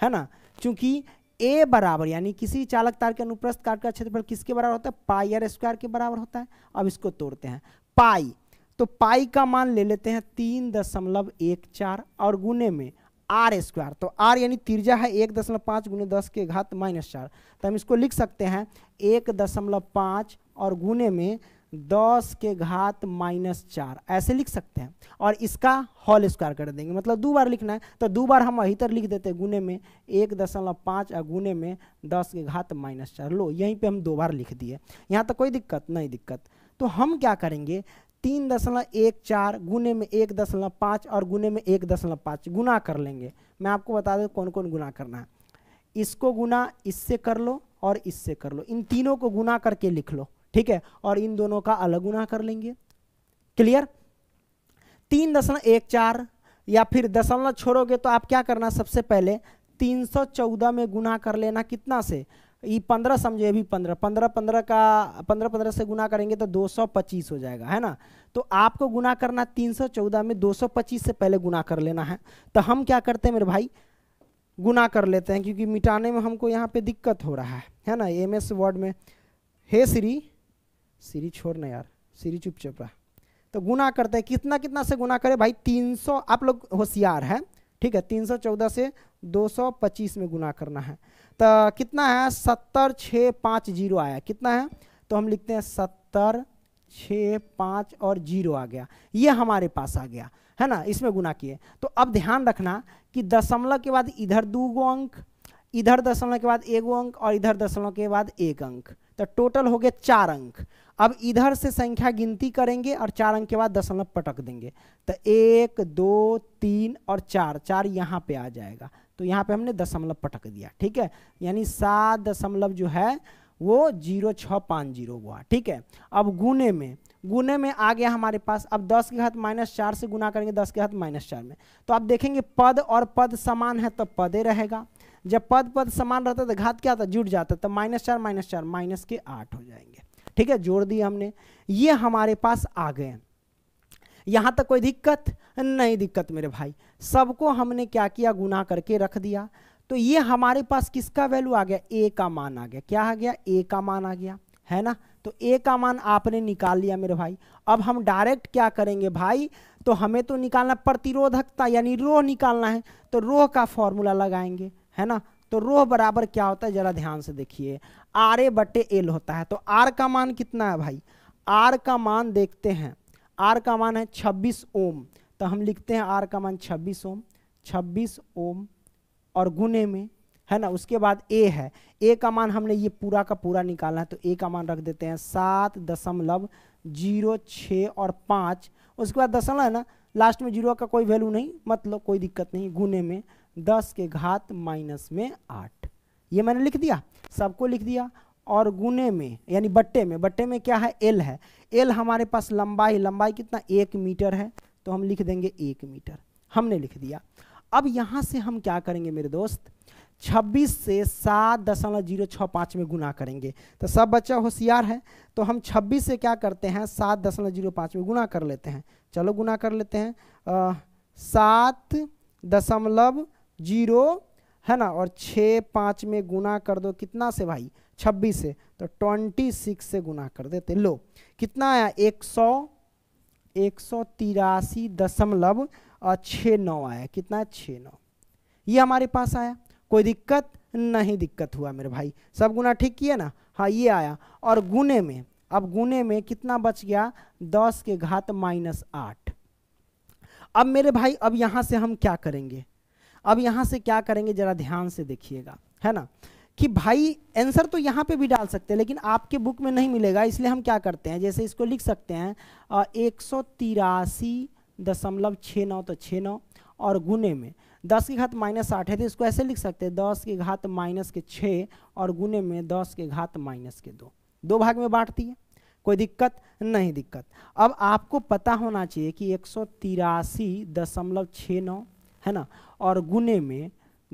है ना चूंकि ए बराबर यानी किसी चालक तार के अनुप्रस्थ काट का क्षेत्रफल किसके बराबर होता है पाई आर स्क्वायर के बराबर होता है अब इसको तोड़ते हैं पाई तो पाई का मान ले लेते हैं तीन दशमलव एक चार और गुने में आर स्क्वायर तो आर यानी तीर्जा है एक दशमलव पाँच गुने दस के घात माइनस चार तो हम इसको लिख सकते हैं एक दशमलव पाँच और गुने में दस के घात माइनस चार ऐसे लिख सकते हैं और इसका हॉल स्क्वायर कर देंगे मतलब दो बार लिखना है तो दो बार हम अधितर लिख देते हैं गुने में एक दशमलव पाँच और गुने में दस के घात माइनस चार लो यहीं पे हम दो बार लिख दिए यहाँ तो कोई दिक्कत नहीं दिक्कत तो हम क्या करेंगे तीन दशमलव एक चार गुने में एक दशमलव पाँच और गुने में एक दशमलव पाँच गुना कर लेंगे मैं आपको बता दें कौन कौन गुना करना है इसको गुना इससे कर लो और इससे कर लो इन तीनों को गुना करके लिख लो ठीक है और इन दोनों का अलग गुना कर लेंगे क्लियर तीन दशमलव एक चार या फिर दशमलव छोड़ोगे तो आप क्या करना सबसे पहले तीन सौ चौदह में गुना कर लेना कितना से ये पंद्रह समझो ये भी पंद्रह पंद्रह पंद्रह का पंद्रह पंद्रह से गुना करेंगे तो दो सौ पच्चीस हो जाएगा है ना तो आपको गुना करना तीन सौ चौदह में दो सौ पच्चीस से पहले गुना कर लेना है तो हम क्या करते हैं मेरे भाई गुना कर लेते हैं क्योंकि मिटाने में हमको यहाँ पे दिक्कत हो रहा है है ना एम एस वर्ड में हे श्री सीरी छोड़ ना यार सीरी चुपचाप रहा तो गुना करते हैं कितना कितना से गुना करें भाई 300 आप लोग होशियार हैं ठीक है 314 से 225 में गुना करना है तो कितना है सत्तर छः पाँच जीरो आया कितना है तो हम लिखते हैं सत्तर छः पाँच और जीरो आ गया ये हमारे पास आ गया है ना इसमें गुना किए तो अब ध्यान रखना कि दशमलव के बाद इधर दो गो अंक इधर दशमलव के बाद एक अंक और इधर दशमलव के बाद एक अंक तो टोटल हो गया चार अंक अब इधर से संख्या गिनती करेंगे और चार अंक के बाद दशमलव पटक देंगे तो एक दो तीन और चार चार यहाँ पे आ जाएगा तो यहाँ पे हमने दशमलव पटक दिया ठीक है यानी सात दशमलव जो है वो जीरो छः पाँच जीरो हुआ ठीक है अब गुने में गुने में आ गया हमारे पास अब दस के हाथ माइनस चार से गुना करेंगे दस के हाथ माइनस चार में तो आप देखेंगे पद और पद समान है तो पदे रहेगा जब पद पद समान रहता तो घात क्या आता जुट जाता तो माइनस चार माइनस चार माइनस के आठ हो जाएंगे ठीक है जोड़ दिया हमने ये हमारे पास आ गए यहाँ तक कोई दिक्कत नहीं दिक्कत मेरे भाई सबको हमने क्या किया गुना करके रख दिया तो ये हमारे पास किसका वैल्यू आ गया ए का मान आ गया क्या आ गया ए का मान आ गया है ना तो ए का मान आपने निकाल लिया मेरे भाई अब हम डायरेक्ट क्या करेंगे भाई तो हमें तो निकालना प्रतिरोधकता यानी रोह निकालना है तो रोह का फॉर्मूला लगाएंगे है ना तो रोह बराबर क्या होता है जरा ध्यान से देखिए आर ए बटे एल होता है तो आर का मान कितना है भाई आर का मान देखते हैं आर का मान है 26 ओम तो हम लिखते हैं आर का मान 26 ओम 26 ओम और गुने में है ना उसके बाद ए है ए का मान हमने ये पूरा का पूरा निकाला है तो ए का मान रख देते हैं सात दशमलव जीरो छः और पाँच उसके बाद दशमलव है ना लास्ट में जीरो का कोई वैल्यू नहीं मतलब कोई दिक्कत नहीं गुने में दस के घात माइनस में आठ ये मैंने लिख दिया सबको लिख दिया और गुने में यानी बट्टे में बट्टे में क्या है एल है एल हमारे पास लंबाई लंबाई कितना एक मीटर है तो हम लिख देंगे एक मीटर हमने लिख दिया अब यहाँ से हम क्या करेंगे मेरे दोस्त 26 से सात दशमलव जीरो छः पाँच में गुना करेंगे तो सब बच्चा होशियार है तो हम 26 से क्या करते हैं सात दशमलव जीरो पाँच में गुना कर लेते हैं चलो गुना कर लेते हैं सात दशमलव जीरो है ना और छः पाँच में गुना कर दो कितना से भाई छब्बीस से तो ट्वेंटी सिक्स से गुना कर देते लो कितना आया एक सौ एक सौ तिरासी दशमलव छः नौ आया कितना है छः नौ ये हमारे पास आया कोई दिक्कत नहीं दिक्कत हुआ मेरे भाई सब गुना ठीक किया ना हाँ ये आया और गुने में अब गुने में कितना बच गया दस के घात माइनस आठ अब मेरे भाई अब यहाँ से हम क्या करेंगे अब यहाँ से क्या करेंगे जरा ध्यान से देखिएगा है ना कि भाई आंसर तो यहाँ पे भी डाल सकते हैं लेकिन आपके बुक में नहीं मिलेगा इसलिए हम क्या करते हैं जैसे इसको लिख सकते हैं एक सौ तिरासी दशमलव छः नौ तो छः नौ और गुने में दस की घात माइनस आठ है तो इसको ऐसे लिख सकते हैं दस की घात माइनस के छः और गुने में दस के घात माइनस के दो दो भाग में बांटती है कोई दिक्कत नहीं दिक्कत अब आपको पता होना चाहिए कि एक सौ तिरासी दशमलव छः नौ है ना और गुने में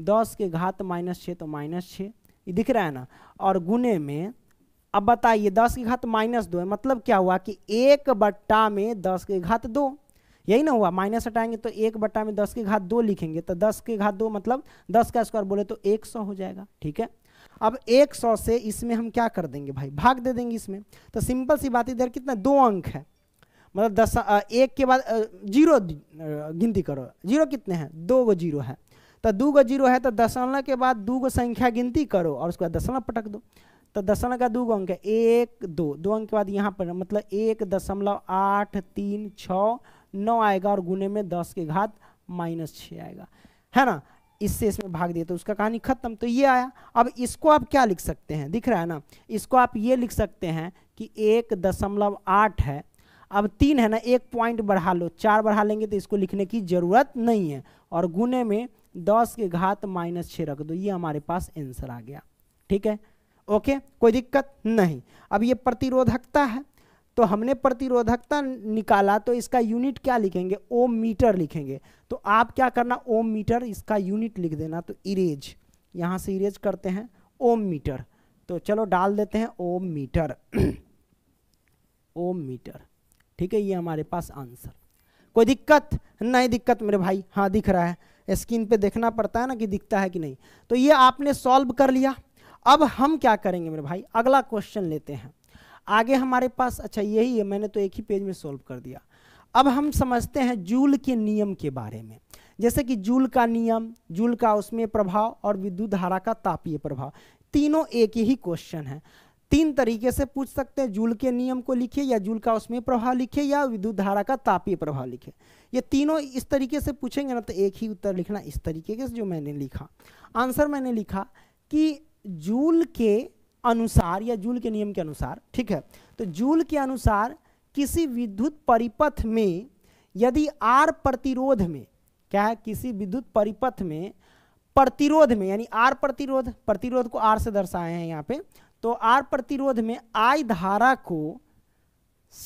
दस के घात माइनस छः तो माइनस छः ये दिख रहा है ना और गुने में अब बताइए दस के घात माइनस दो है मतलब क्या हुआ कि एक बट्टा में दस के घात दो यही ना हुआ माइनस हटाएंगे तो एक बट्टा में दस के घात दो लिखेंगे तो दस के घात दो मतलब दस का स्क्वायर बोले तो एक सौ हो जाएगा ठीक है अब एक सौ से इसमें हम क्या कर देंगे भाई भाग दे देंगे इसमें तो सिंपल सी बात इधर कितना दो अंक है मतलब दस एक के बाद जीरो गिनती करो जीरो कितने हैं दो गो जीरो है तो दो गो जीरो है तो दशमलव के बाद दो गो संख्या गिनती करो और उसके बाद दशमलव पटक दो तो दशमलव का दो गो अंक है एक दो दो अंक के बाद यहाँ पर मतलब एक दशमलव आठ तीन छः नौ आएगा और गुने में दस के घात माइनस छः आएगा है ना इससे इसमें भाग दिया तो उसका कहानी खत्म तो ये आया अब इसको आप क्या लिख सकते हैं दिख रहा है ना इसको आप ये लिख सकते हैं कि एक दशमलव आठ है अब तीन है ना एक पॉइंट बढ़ा लो चार बढ़ा लेंगे तो इसको लिखने की ज़रूरत नहीं है और गुने में दस के घात माइनस छः रख दो ये हमारे पास आंसर आ गया ठीक है ओके कोई दिक्कत नहीं अब ये प्रतिरोधकता है तो हमने प्रतिरोधकता निकाला तो इसका यूनिट क्या लिखेंगे ओम मीटर लिखेंगे तो आप क्या करना ओम मीटर इसका यूनिट लिख देना तो इरेज यहाँ से इरेज करते हैं ओम मीटर तो चलो डाल देते हैं ओम मीटर ओम मीटर ठीक है ये हमारे पास आंसर कोई दिक्कत नहीं दिक्कत मेरे भाई हाँ दिख रहा है स्क्रीन पे देखना पड़ता है ना कि दिखता है कि नहीं तो ये आपने सॉल्व कर लिया अब हम क्या करेंगे मेरे भाई अगला क्वेश्चन लेते हैं आगे हमारे पास अच्छा यही है मैंने तो एक ही पेज में सॉल्व कर दिया अब हम समझते हैं जूल के नियम के बारे में जैसे कि जूल का नियम जूल का उसमें प्रभाव और विद्युत धारा का तापीय प्रभाव तीनों एक ही क्वेश्चन है तीन तरीके से पूछ सकते हैं जूल के नियम को लिखिए या जूल का उसमें प्रभाव लिखिए या विद्युत धारा का तापीय प्रभाव लिखिए ये तीनों इस तरीके से पूछेंगे ना तो एक ही उत्तर लिखना इस तरीके के जो मैंने लिखा आंसर मैंने लिखा कि जूल के अनुसार या जूल के नियम के अनुसार ठीक है तो जूल के अनुसार किसी विद्युत परिपथ में यदि आर प्रतिरोध में क्या है किसी विद्युत परिपथ में प्रतिरोध में यानी आर प्रतिरोध प्रतिरोध को आर से दर्शाए हैं यहाँ पे तो आर प्रतिरोध में आई धारा को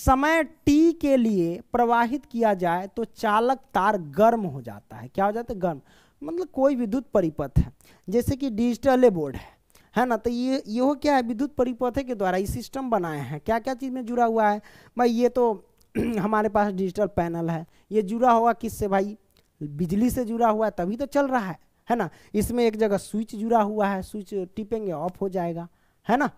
समय टी के लिए प्रवाहित किया जाए तो चालक तार गर्म हो जाता है क्या हो जाता है गर्म मतलब कोई विद्युत परिपथ है जैसे कि डिजिटल बोर्ड है है ना तो ये ये हो क्या है विद्युत परिपथ के द्वारा ये सिस्टम बनाए हैं क्या क्या चीज़ में जुड़ा हुआ है भाई ये तो हमारे पास डिजिटल पैनल है ये जुड़ा होगा किससे भाई बिजली से जुड़ा हुआ है तभी तो चल रहा है है ना इसमें एक जगह स्विच जुड़ा हुआ है स्विच टिपेंगे ऑफ हो जाएगा है ना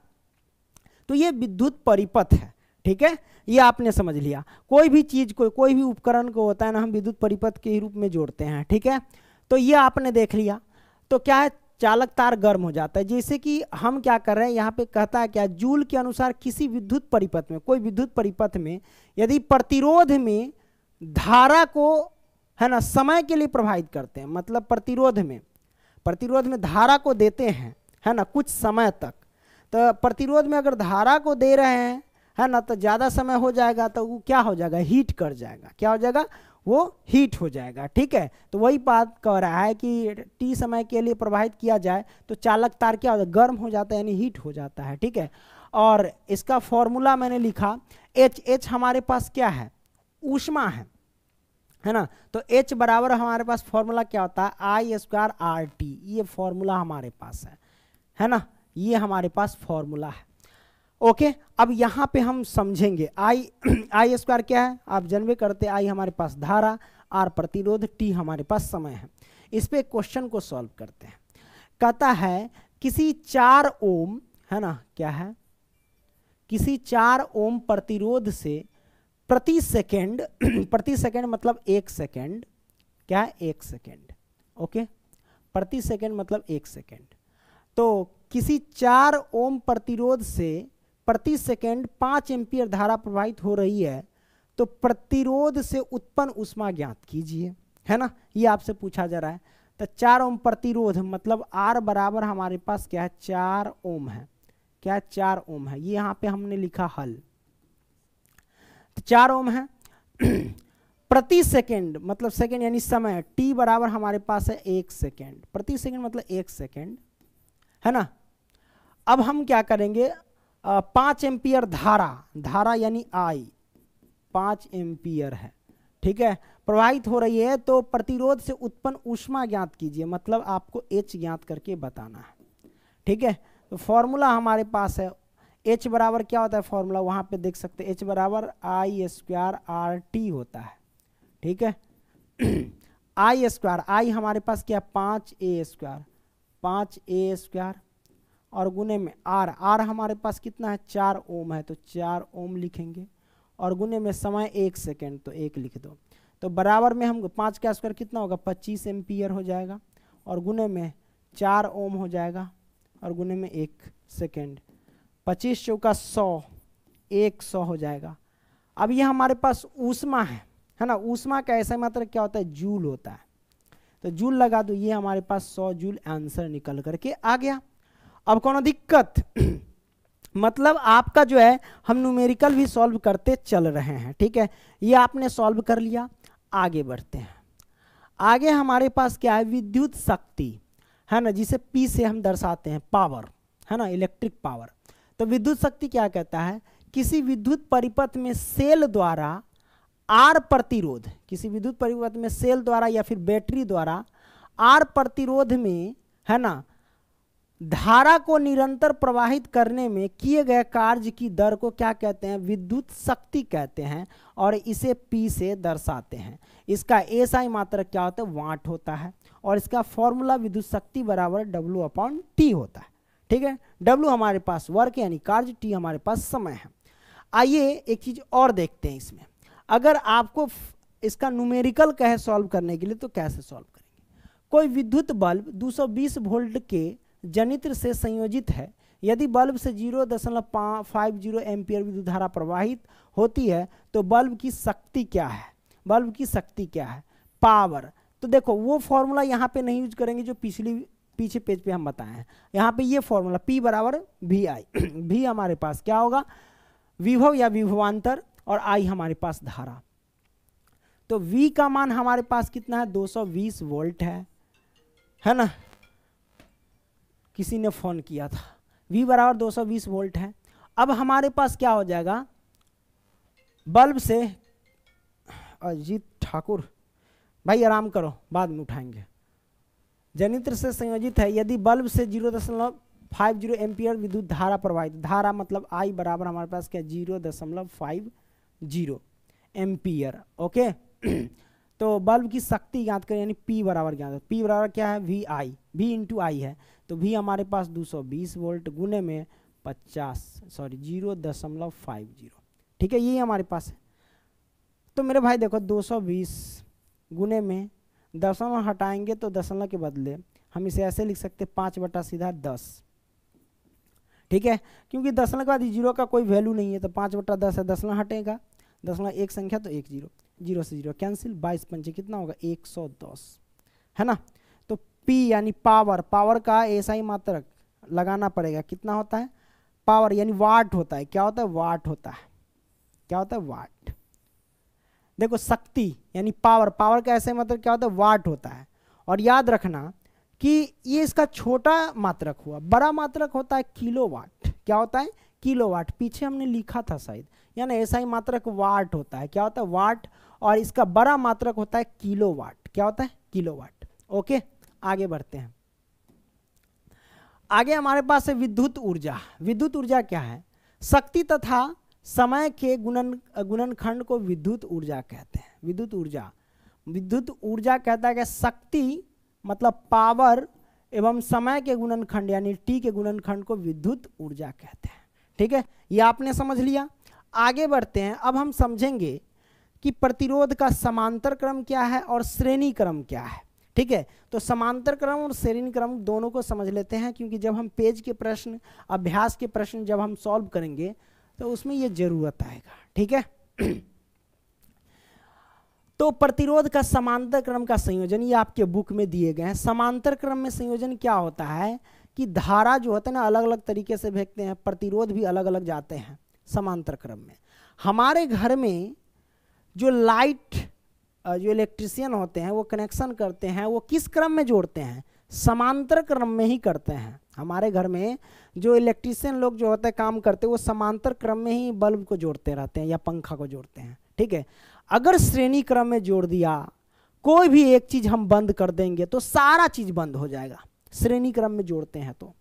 तो ये विद्युत परिपथ है ठीक है ये आपने समझ लिया कोई भी चीज़ को कोई भी उपकरण को होता है ना हम विद्युत परिपथ के रूप में जोड़ते हैं ठीक है तो ये आपने देख लिया तो क्या है चालक तार गर्म हो जाता है जैसे कि हम क्या कर रहे हैं यहाँ पे कहता है क्या जूल के अनुसार किसी विद्युत परिपथ में कोई विद्युत परिपथ में यदि प्रतिरोध में धारा को है ना समय के लिए प्रभावित करते हैं मतलब प्रतिरोध में प्रतिरोध में धारा को देते हैं है ना कुछ समय तक तो प्रतिरोध में अगर धारा को दे रहे हैं है ना तो ज़्यादा समय हो जाएगा तो वो क्या हो जाएगा हीट कर जाएगा क्या हो जाएगा वो हीट हो जाएगा ठीक है तो वही बात कह रहा है कि टी समय के लिए प्रवाहित किया जाए तो चालक तार क्या होता है गर्म हो जाता है यानी हीट हो जाता है ठीक है और इसका फॉर्मूला मैंने लिखा एच एच हमारे पास क्या है ऊष्मा है है ना तो एच बराबर हमारे पास फॉर्मूला क्या होता है आई स्क्वायर आर टी ये फॉर्मूला हमारे पास है है ना ये हमारे पास फॉर्मूला है ओके अब यहाँ पे हम समझेंगे आई आई स्क्वायर क्या है आप जनवे करते आई हमारे पास धारा आर प्रतिरोध टी हमारे पास समय है इस पर क्वेश्चन को सॉल्व करते हैं कहता है किसी चार ओम है ना क्या है किसी चार ओम प्रतिरोध से प्रति सेकंड प्रति सेकंड मतलब एक सेकंड क्या है एक सेकंड ओके प्रति सेकंड मतलब एक सेकंड तो किसी चार ओम प्रतिरोध से प्रति सेकेंड पाँच एम्पियर धारा प्रवाहित हो रही है तो प्रतिरोध से उत्पन्न उष्मा ज्ञात कीजिए है ना ये आपसे पूछा जा रहा है तो चार ओम प्रतिरोध मतलब आर बराबर हमारे पास क्या है चार ओम है क्या चार ओम है ये यहाँ पे हमने लिखा हल तो चार ओम है प्रति सेकेंड मतलब सेकेंड यानी समय टी बराबर हमारे पास है एक सेकेंड प्रति सेकेंड मतलब एक सेकेंड है ना अब हम क्या करेंगे पांच एम्पियर धारा धारा यानी आई पांच एम्पियर है ठीक है प्रवाहित हो रही है तो प्रतिरोध से उत्पन्न ऊष्मा ज्ञात कीजिए मतलब आपको एच ज्ञात करके बताना है ठीक है तो फॉर्मूला हमारे पास है एच बराबर क्या होता है फॉर्मूला वहां पे देख सकते एच बराबर आई स्क्वायर आर टी होता है ठीक है आई स्क्वायर आई हमारे पास क्या पांच ए स्क्वायर पांच ए स्क्वायर और गुने में आर आर हमारे पास कितना है चार ओम है तो चार ओम लिखेंगे और गुने में समय एक सेकेंड तो एक लिख दो तो बराबर में हम पाँच का स्क्वायर कितना होगा पच्चीस एम्पियर हो जाएगा और गुने में चार ओम हो जाएगा और गुने में एक सेकेंड पच्चीस चौका सौ एक सौ हो जाएगा अब ये हमारे पास ऊष्मा है है ना ऊष्मा का ऐसा मात्र क्या होता है जूल होता है तो जूल लगा दो ये हमारे पास सौ जूल आंसर निकल करके आ गया अब कोनो दिक्कत मतलब आपका जो है हम न्यूमेरिकल भी सॉल्व करते चल रहे हैं ठीक है ये आपने सॉल्व कर लिया आगे बढ़ते हैं आगे हमारे पास क्या है विद्युत शक्ति है ना जिसे पी से हम दर्शाते हैं पावर है ना इलेक्ट्रिक पावर तो विद्युत शक्ति क्या कहता है किसी विद्युत परिपथ में सेल द्वारा आर प्रतिरोध किसी विद्युत परिपथ में सेल द्वारा या फिर बैटरी द्वारा आर प्रतिरोध में है ना धारा को निरंतर प्रवाहित करने में किए गए कार्य की दर को क्या कहते हैं विद्युत शक्ति कहते हैं और इसे पी से दर्शाते हैं इसका एसआई मात्रक क्या होता है वाट होता है और इसका फॉर्मूला विद्युत शक्ति बराबर डब्ल्यू अपॉन टी होता है ठीक है डब्ल्यू हमारे पास वर्क यानी कार्य टी हमारे पास समय है आइए एक चीज़ और देखते हैं इसमें अगर आपको इसका न्यूमेरिकल कहे सॉल्व करने के लिए तो कैसे सॉल्व करेंगे कोई विद्युत बल्ब 220 वोल्ट के जनित्र से संयोजित है यदि बल्ब से जीरो दशमलव फाइव जीरो एम्पियर विद्युत धारा प्रवाहित होती है तो बल्ब की शक्ति क्या है बल्ब की शक्ति क्या है पावर तो देखो वो फॉर्मूला यहाँ पे नहीं यूज करेंगे जो पिछली पीछे पेज पे हम बताए हैं यहाँ पे ये फॉर्मूला P बराबर वी आई भी हमारे पास क्या होगा विभव या विभवान्तर और आई हमारे पास धारा तो V का मान हमारे पास कितना है 220 वोल्ट है है ना किसी ने फ़ोन किया था वी बराबर 220 वोल्ट है अब हमारे पास क्या हो जाएगा बल्ब से अजीत ठाकुर भाई आराम करो बाद में उठाएंगे जनित्र से संयोजित है यदि बल्ब से जीरो दशमलव फाइव जीरो एम्पियर विद्युत धारा प्रवाहित धारा मतलब आई बराबर हमारे पास क्या जीरो दशमलव फाइव जीरो एम्पियर ओके तो बल्ब की शक्ति ज्ञात करें यानी पी बराबर ज्ञात पी बराबर क्या है V I V into I है तो भी हमारे पास 220 वोल्ट गुने में 50 सॉरी जीरो दशमलव फाइव जीरो ठीक है यही हमारे पास है तो मेरे भाई देखो 220 गुने में दशमलव हटाएंगे तो दशमलव के बदले हम इसे ऐसे लिख सकते हैं पाँच बटा सीधा दस ठीक है क्योंकि दशमलव के बाद जीरो का कोई वैल्यू नहीं है तो पाँच बटा दस है दशमलव हटेगा दशमलव एक संख्या तो एक जीरो जीरो से जीरो कैंसिल बाईस पंचे कितना होगा एक सौ दस है ना पी यानी पावर पावर का ऐसा ही मात्रक लगाना पड़ेगा कितना होता है पावर यानी वाट होता है क्या होता है वाट होता है क्या होता है वाट देखो शक्ति यानी पावर पावर का ही मात्र क्या होता है वाट होता है और याद रखना कि ये इसका छोटा मात्रक हुआ बड़ा मात्रक होता है किलो वाट क्या होता है किलो वाट पीछे हमने लिखा था शायद यानी ऐसा ही मात्रक वाट होता है क्या होता है वाट और इसका बड़ा मात्रक होता है किलो वाट क्या होता है किलो वाट ओके आगे बढ़ते हैं आगे हमारे पास है विद्युत ऊर्जा विद्युत ऊर्जा क्या है शक्ति तथा समय के गुणन गुणनखंड को विद्युत ऊर्जा कहते हैं विद्युत ऊर्जा विद्युत ऊर्जा कहता है कि शक्ति मतलब पावर एवं समय के गुणनखंड यानी टी के गुणनखंड को विद्युत ऊर्जा कहते हैं ठीक है ये आपने समझ लिया आगे बढ़ते हैं अब हम समझेंगे कि प्रतिरोध का समांतर क्रम क्या है और श्रेणी क्रम क्या है ठीक है तो समांतर क्रम और सेरिन क्रम दोनों को समझ लेते हैं क्योंकि जब हम पेज के प्रश्न अभ्यास के प्रश्न जब हम सॉल्व करेंगे तो उसमें ये जरूरत आएगा ठीक है तो प्रतिरोध का समांतर क्रम का संयोजन ये आपके बुक में दिए गए हैं समांतर क्रम में संयोजन क्या होता है कि धारा जो होता है ना अलग अलग तरीके से भेजते हैं प्रतिरोध भी अलग अलग जाते हैं समांतर क्रम में हमारे घर में जो लाइट जो इलेक्ट्रिशियन होते हैं वो कनेक्शन करते हैं वो किस क्रम में जोड़ते हैं समांतर क्रम में ही करते हैं हमारे घर में जो इलेक्ट्रिशियन लोग जो होते हैं काम करते हैं वो समांतर क्रम में ही बल्ब को जोड़ते रहते हैं या पंखा को जोड़ते हैं ठीक है अगर श्रेणी क्रम में जोड़ दिया कोई भी एक चीज़ हम बंद कर देंगे तो सारा चीज़ बंद हो जाएगा श्रेणी क्रम में जोड़ते हैं तो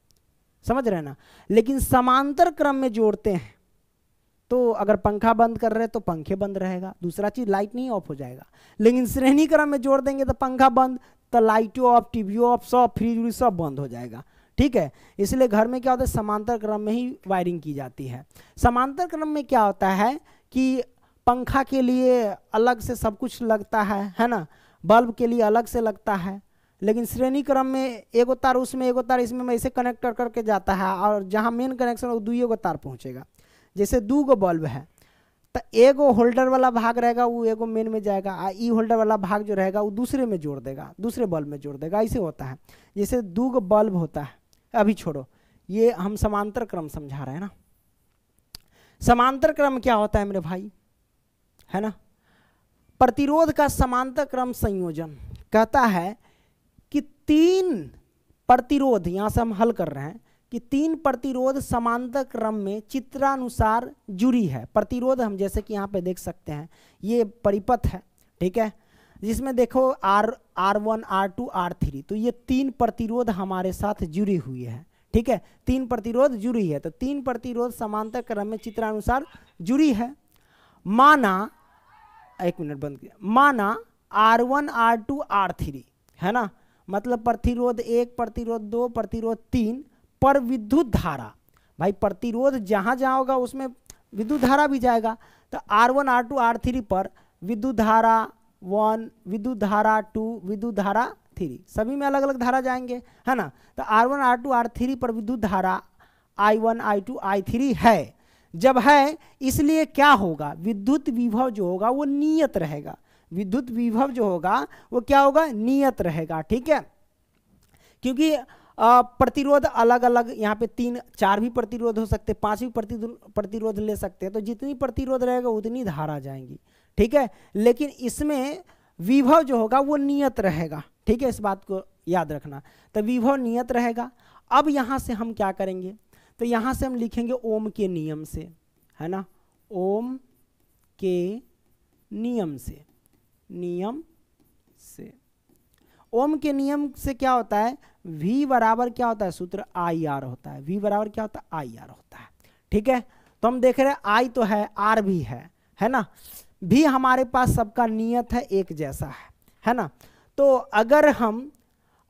समझ रहे ना लेकिन समांतर क्रम में जोड़ते हैं तो अगर पंखा बंद कर रहे तो पंखे बंद रहेगा दूसरा चीज़ लाइट नहीं ऑफ हो जाएगा लेकिन श्रेणी क्रम में जोड़ देंगे तो पंखा बंद तो लाइटों ऑफ टीवी ऑफ सब फ्रिज व्रिज सब बंद हो जाएगा ठीक है इसलिए घर में क्या होता है समांतर क्रम में ही वायरिंग की जाती है समांतर क्रम में क्या होता है कि पंखा के लिए अलग से सब कुछ लगता है है ना बल्ब के लिए अलग से लगता है लेकिन श्रेणी क्रम में एगो तार उसमें एगो तार इसमें ऐसे कनेक्ट करके जाता है और जहाँ मेन कनेक्शन वो दुई एगो तार पहुँचेगा जैसे दू गो बल्ब है तो एगो होल्डर वाला भाग रहेगा वो एगो मेन में जाएगा आ ई होल्डर वाला भाग जो रहेगा वो दूसरे में जोड़ देगा दूसरे बल्ब में जोड़ देगा ऐसे होता है जैसे दू गो बल्ब होता है अभी छोड़ो ये हम समांतर क्रम समझा रहे हैं ना समांतर क्रम क्या होता है मेरे भाई है ना प्रतिरोध का समांतर क्रम संयोजन कहता है कि तीन प्रतिरोध यहां से हम हल कर रहे हैं कि तीन प्रतिरोध समांतर क्रम में चित्रानुसार जुड़ी है प्रतिरोध हम जैसे कि यहाँ पे देख सकते हैं ये परिपथ है ठीक है जिसमें देखो R R one are to are three तो ये तीन प्रतिरोध हमारे साथ जुड़ी हुई है ठीक है तीन प्रतिरोध जुड़ी है तो तीन प्रतिरोध समांतर क्रम में चित्रानुसार जुड़ी है माना एक मिनट बंद किया माना R one are to are three है ना मतलब प्रतिरोध एक प्रतिरोध दो प्रतिरोध तीन पर विद्युत धारा भाई प्रतिरोध जहाँ जहाँ होगा उसमें विद्युत धारा भी जाएगा तो are one are to are three पर विद्युत धारा वन विद्युत धारा टू विद्युत धारा थ्री सभी में अलग अलग धारा जाएंगे है ना तो are one are to are three पर विद्युत धारा I one I two I three है जब है इसलिए क्या होगा विद्युत विभव जो होगा वो नियत रहेगा विद्युत विभव जो होगा वो क्या होगा नियत रहेगा ठीक है क्योंकि प्रतिरोध अलग अलग यहाँ पे तीन चार भी प्रतिरोध हो सकते हैं पांच भी प्रतिरोध ले सकते हैं तो जितनी प्रतिरोध रहेगा उतनी धारा जाएंगी ठीक है लेकिन इसमें विभव जो होगा वो नियत रहेगा ठीक है इस बात को याद रखना तो विभव नियत रहेगा अब यहाँ से हम क्या करेंगे तो यहाँ से हम लिखेंगे ओम के नियम से है ना ओम के नियम से नियम से ओम के नियम से क्या होता है v बराबर क्या होता है सूत्र आई आर होता है v बराबर क्या होता है आई आर होता है ठीक है तो हम देख रहे हैं आई तो है आर भी है है ना भी हमारे पास सबका नियत है एक जैसा है है ना तो अगर हम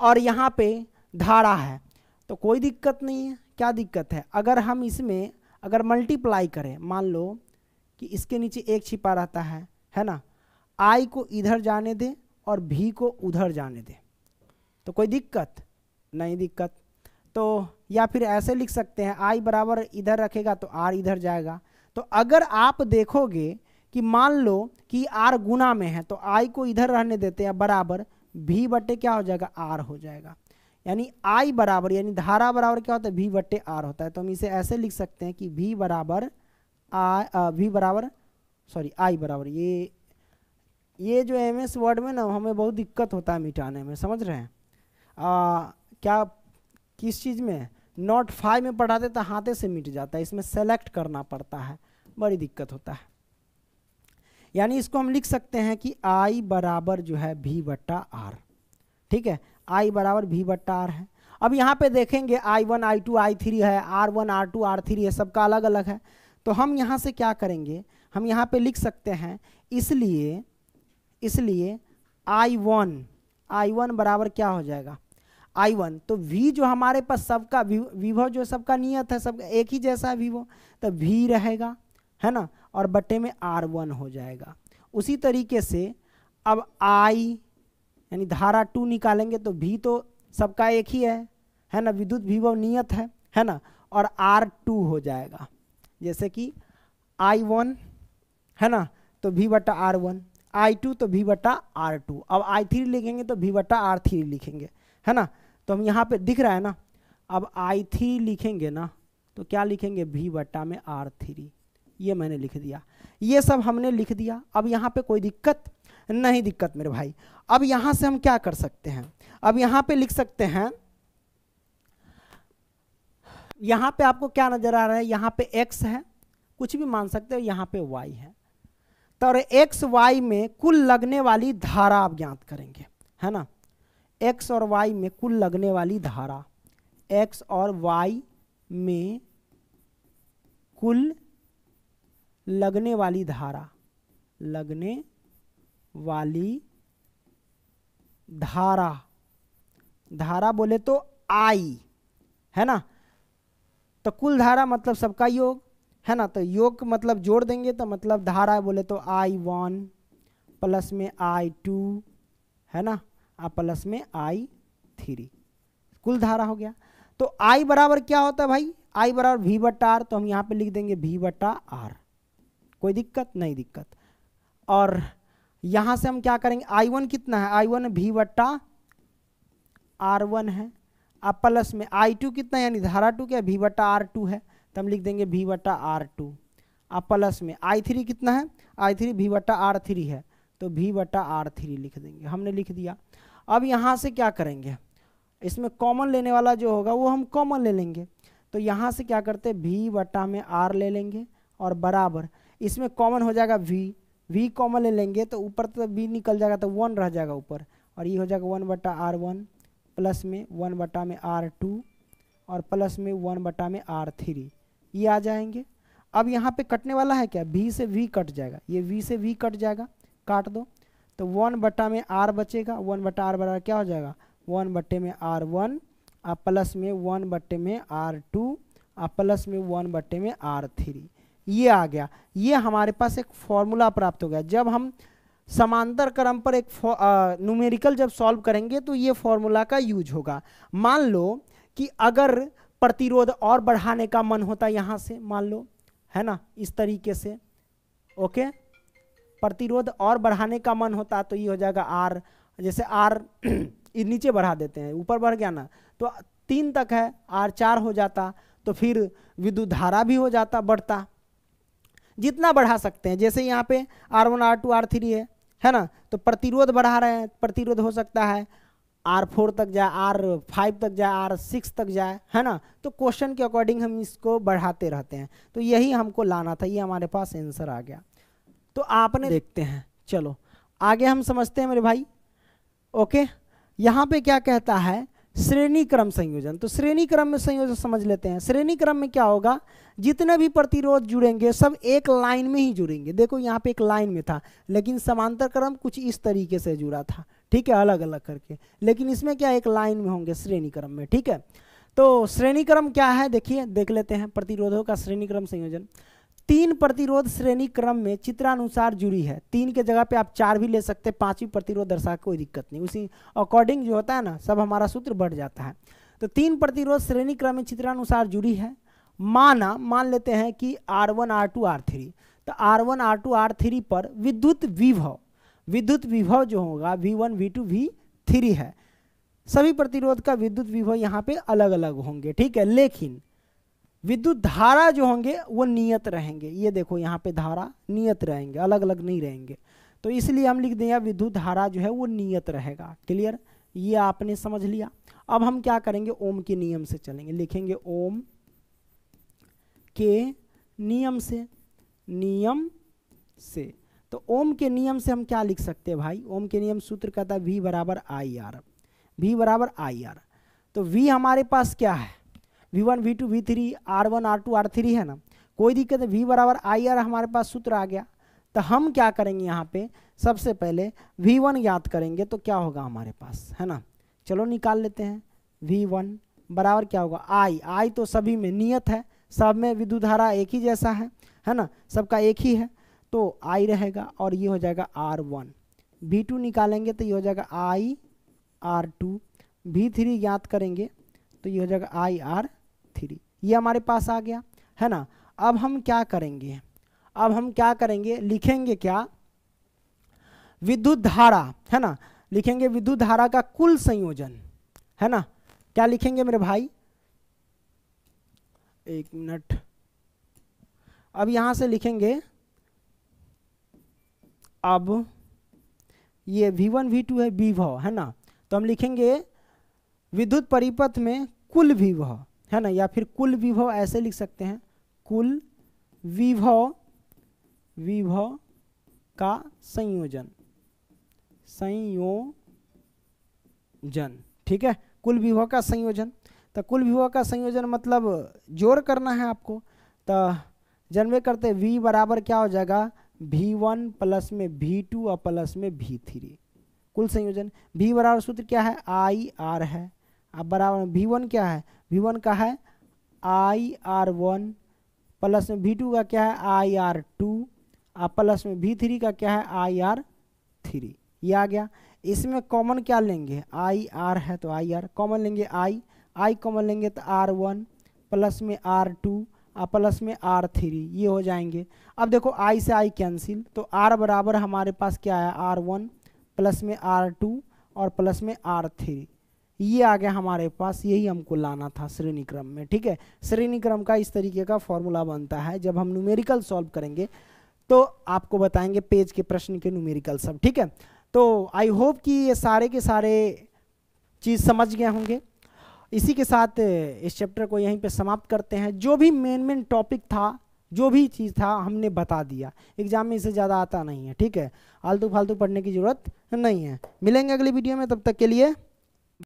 और यहाँ पे धारा है तो कोई दिक्कत नहीं है क्या दिक्कत है अगर हम इसमें अगर मल्टीप्लाई करें मान लो कि इसके नीचे एक छिपा रहता है है ना आई को इधर जाने दे और भी को उधर जाने दे तो कोई दिक्कत नहीं दिक्कत तो या फिर ऐसे लिख सकते हैं आई बराबर इधर रखेगा तो आर इधर जाएगा तो अगर आप देखोगे कि मान लो कि आर गुना में है तो आई को इधर रहने देते हैं बराबर भी बटे क्या हो जाएगा आर हो जाएगा यानी आई बराबर यानी धारा बराबर क्या होता है भी बटे आर होता है तो हम इसे ऐसे लिख सकते हैं कि भी बराबर आ भी बराबर सॉरी आई बराबर ये ये जो एम एस वर्ड में ना हमें बहुत दिक्कत होता है मिटाने में समझ रहे हैं आ, क्या किस चीज़ में नोट फाइव में पढ़ाते तो हाथे से मिट जाता है इसमें सेलेक्ट करना पड़ता है बड़ी दिक्कत होता है यानी इसको हम लिख सकते हैं कि आई बराबर जो है भी बट्टा आर ठीक है आई बराबर भी बट्टा आर है अब यहाँ पे देखेंगे I one I two I three है R one are to are three है सबका अलग अलग है तो हम यहाँ से क्या करेंगे हम यहाँ पे लिख सकते हैं इसलिए इसलिए आई वन आई वन बराबर क्या हो जाएगा आई वन तो वी जो हमारे पास सबका विभव जो सबका नियत है सब एक ही जैसा है विभो तो वी रहेगा है ना और बटे में आर वन हो जाएगा उसी तरीके से अब आई यानी धारा टू निकालेंगे तो भी तो सबका एक ही है है ना विद्युत विभव नियत है है ना और आर टू हो जाएगा जैसे कि आई वन है ना तो वी बटा आर वन आई टू तो वी बटा आर टू अब आई थ्री लिखेंगे तो भी बटा आर थ्री लिखेंगे है ना तो हम यहाँ पे दिख रहा है ना अब आई थ्री लिखेंगे ना तो क्या लिखेंगे भी बट्टा में आर थ्री ये मैंने लिख दिया ये सब हमने लिख दिया अब यहाँ पे कोई दिक्कत नहीं दिक्कत मेरे भाई अब यहाँ से हम क्या कर सकते हैं अब यहाँ पे लिख सकते हैं यहाँ पे आपको क्या नज़र आ रहा है यहाँ पे एक्स है कुछ भी मान सकते हो यहाँ पे वाई है तो और एक्स वाई में कुल लगने वाली धारा आप ज्ञात करेंगे है ना एक्स और वाई में कुल लगने वाली धारा एक्स और वाई में कुल लगने वाली धारा लगने वाली धारा धारा बोले तो आई है ना तो कुल धारा मतलब सबका योग है ना तो योग मतलब जोड़ देंगे तो मतलब धारा बोले तो आई वन प्लस में आई टू है ना और प्लस में आई थ्री कुल धारा हो गया तो आई बराबर क्या होता है भाई आई बराबर वी बटा आर तो हम यहाँ पे लिख देंगे वी बटा आर कोई दिक्कत नहीं दिक्कत और यहाँ से हम क्या करेंगे आई वन कितना है आई वन वी बटा आर वन है अब प्लस में आई टू कितना है यानी धारा टू क्या वी बटा आर टू है तो हम लिख देंगे वी बटा आर टू अब प्लस में आई थ्री कितना है आई थ्री वी बटा आर थ्री है तो भी बटा आर थ्री लिख देंगे हमने लिख दिया अब यहाँ से क्या करेंगे इसमें कॉमन लेने वाला जो होगा वो हम कॉमन ले लेंगे तो यहाँ से क्या करते भी वी बटा में आर ले लेंगे और बराबर इसमें कॉमन हो जाएगा वी वी कॉमन ले लेंगे तो ऊपर तो वी निकल जाएगा तो वन रह जाएगा ऊपर और ये हो जाएगा वन बटा आर वन प्लस में वन बटा में आर टू और प्लस में वन बटा में आर थ्री ये आ जाएंगे अब यहाँ पे कटने वाला है क्या वी से वी कट जाएगा ये वी से वी कट जाएगा काट दो तो वन बट्टा में आर बचेगा वन बट्टा आर बराबर क्या हो जाएगा वन बट्टे में आर वन आ प्लस में वन बट्टे में आर टू आ प्लस में वन बट्टे में आर थ्री ये आ गया ये हमारे पास एक फॉर्मूला प्राप्त हो गया जब हम समांतर क्रम पर एक न्यूमेरिकल जब सॉल्व करेंगे तो ये फॉर्मूला का यूज होगा मान लो कि अगर प्रतिरोध और बढ़ाने का मन होता यहाँ से मान लो है ना इस तरीके से ओके प्रतिरोध और बढ़ाने का मन होता तो ये हो जाएगा आर जैसे आर नीचे बढ़ा देते हैं ऊपर बढ़ गया ना तो तीन तक है आर चार हो जाता तो फिर विद्युत धारा भी हो जाता बढ़ता जितना बढ़ा सकते हैं जैसे यहाँ पे R one are to are three है है ना तो प्रतिरोध बढ़ा रहे हैं प्रतिरोध हो सकता है आर फोर तक जाए आर फाइव तक जाए आर सिक्स तक जाए है ना तो क्वेश्चन के अकॉर्डिंग हम इसको बढ़ाते रहते हैं तो यही हमको लाना था ये हमारे पास आंसर आ गया तो आपने देखते हैं चलो आगे हम समझते हैं मेरे भाई ओके यहाँ पे क्या कहता है श्रेणी क्रम संयोजन तो श्रेणी क्रम में संयोजन समझ लेते हैं श्रेणी क्रम में क्या होगा जितने भी प्रतिरोध जुड़ेंगे सब एक लाइन में ही जुड़ेंगे देखो यहाँ पे एक लाइन में था लेकिन समांतर क्रम कुछ इस तरीके से जुड़ा था ठीक है अलग अलग करके लेकिन इसमें क्या एक लाइन में होंगे श्रेणी क्रम में ठीक है तो श्रेणी क्रम क्या है देखिए देख लेते हैं प्रतिरोधों का श्रेणी क्रम संयोजन तीन प्रतिरोध श्रेणी क्रम में चित्रानुसार जुड़ी है तीन के जगह पे आप चार भी ले सकते हैं पांचवी प्रतिरोध दर्शा कोई दिक्कत नहीं उसी अकॉर्डिंग जो होता है ना सब हमारा सूत्र बढ़ जाता है तो तीन प्रतिरोध श्रेणी क्रम में चित्रानुसार जुड़ी है माना मान लेते हैं कि R one are to are three R are one are to are three पर विद्युत विभव विद्युत विभव जो होगा V one V two V three है सभी प्रतिरोध का विद्युत विभव यहाँ पे अलग अलग होंगे ठीक है लेकिन विद्युत धारा जो होंगे वो नियत रहेंगे ये देखो यहाँ पे धारा नियत रहेंगे अलग अलग नहीं रहेंगे तो इसलिए हम लिख देंगे विद्युत धारा जो है वो नियत रहेगा क्लियर ये आपने समझ लिया अब हम क्या करेंगे ओम के नियम से चलेंगे लिखेंगे ओम के नियम से नियम से तो ओम के नियम से हम क्या लिख सकते हैं भाई ओम के नियम सूत्र कहता है वी बराबर आई आर वी बराबर आई आर तो वी हमारे पास क्या है V one V two V three R one are to are three है ना कोई दिक्कत है वी बराबर आई आर हमारे पास सूत्र आ गया तो हम क्या करेंगे यहाँ पे सबसे पहले वी वन याद करेंगे तो क्या होगा हमारे पास है ना चलो निकाल लेते हैं वी वन बराबर क्या होगा आई आई तो सभी में नियत है सब में विद्युत धारा एक ही जैसा है है ना सबका एक ही है तो आई रहेगा और ये हो जाएगा आर वन वी टू निकालेंगे तो ये हो जाएगा I R two V three ज्ञात करेंगे तो ये हो जाएगा आई आर ये हमारे पास आ गया है ना अब हम क्या करेंगे अब हम क्या करेंगे लिखेंगे क्या विद्युत धारा है ना लिखेंगे विद्युत धारा का कुल संयोजन है ना क्या लिखेंगे मेरे भाई एक मिनट अब यहां से लिखेंगे अब ये V1 V2 है विभव है ना तो हम लिखेंगे विद्युत परिपथ में कुल विभव है ना या फिर कुल विभव ऐसे लिख सकते हैं कुल विभव विभव का संयोजन संयोजन ठीक है कुल विभव का संयोजन तो कुल विभव का संयोजन मतलब जोड़ करना है आपको तो जन्मे करते v बराबर क्या हो जाएगा v1 वन प्लस में v2 और प्लस में v3 कुल संयोजन v बराबर सूत्र क्या है आई आर है अब बराबर वी वन क्या है वी वन का है आई आर वन प्लस में वी टू का क्या है आई आर टू और प्लस में वी थ्री का क्या है आई आर थ्री ये आ गया इसमें कॉमन क्या लेंगे आई आर है तो आई आर कॉमन लेंगे आई आई कॉमन लेंगे तो आर वन प्लस में आर टू और प्लस में आर थ्री ये हो जाएंगे अब देखो आई से आई कैंसिल तो आर बराबर हमारे पास क्या है आर वन प्लस में आर टू और प्लस में आर थ्री ये आ गया हमारे पास यही हमको लाना था श्रेणी क्रम में ठीक है श्रेणी क्रम का इस तरीके का फॉर्मूला बनता है जब हम न्यूमेरिकल सॉल्व करेंगे तो आपको बताएंगे पेज के प्रश्न के न्यूमेरिकल सब ठीक है तो आई होप कि ये सारे के सारे चीज़ समझ गए होंगे इसी के साथ इस चैप्टर को यहीं पे समाप्त करते हैं जो भी मेन मेन टॉपिक था जो भी चीज़ था हमने बता दिया एग्जाम में इसे ज़्यादा आता नहीं है ठीक है आलतू फालतू पढ़ने की ज़रूरत नहीं है मिलेंगे अगली वीडियो में तब तक के लिए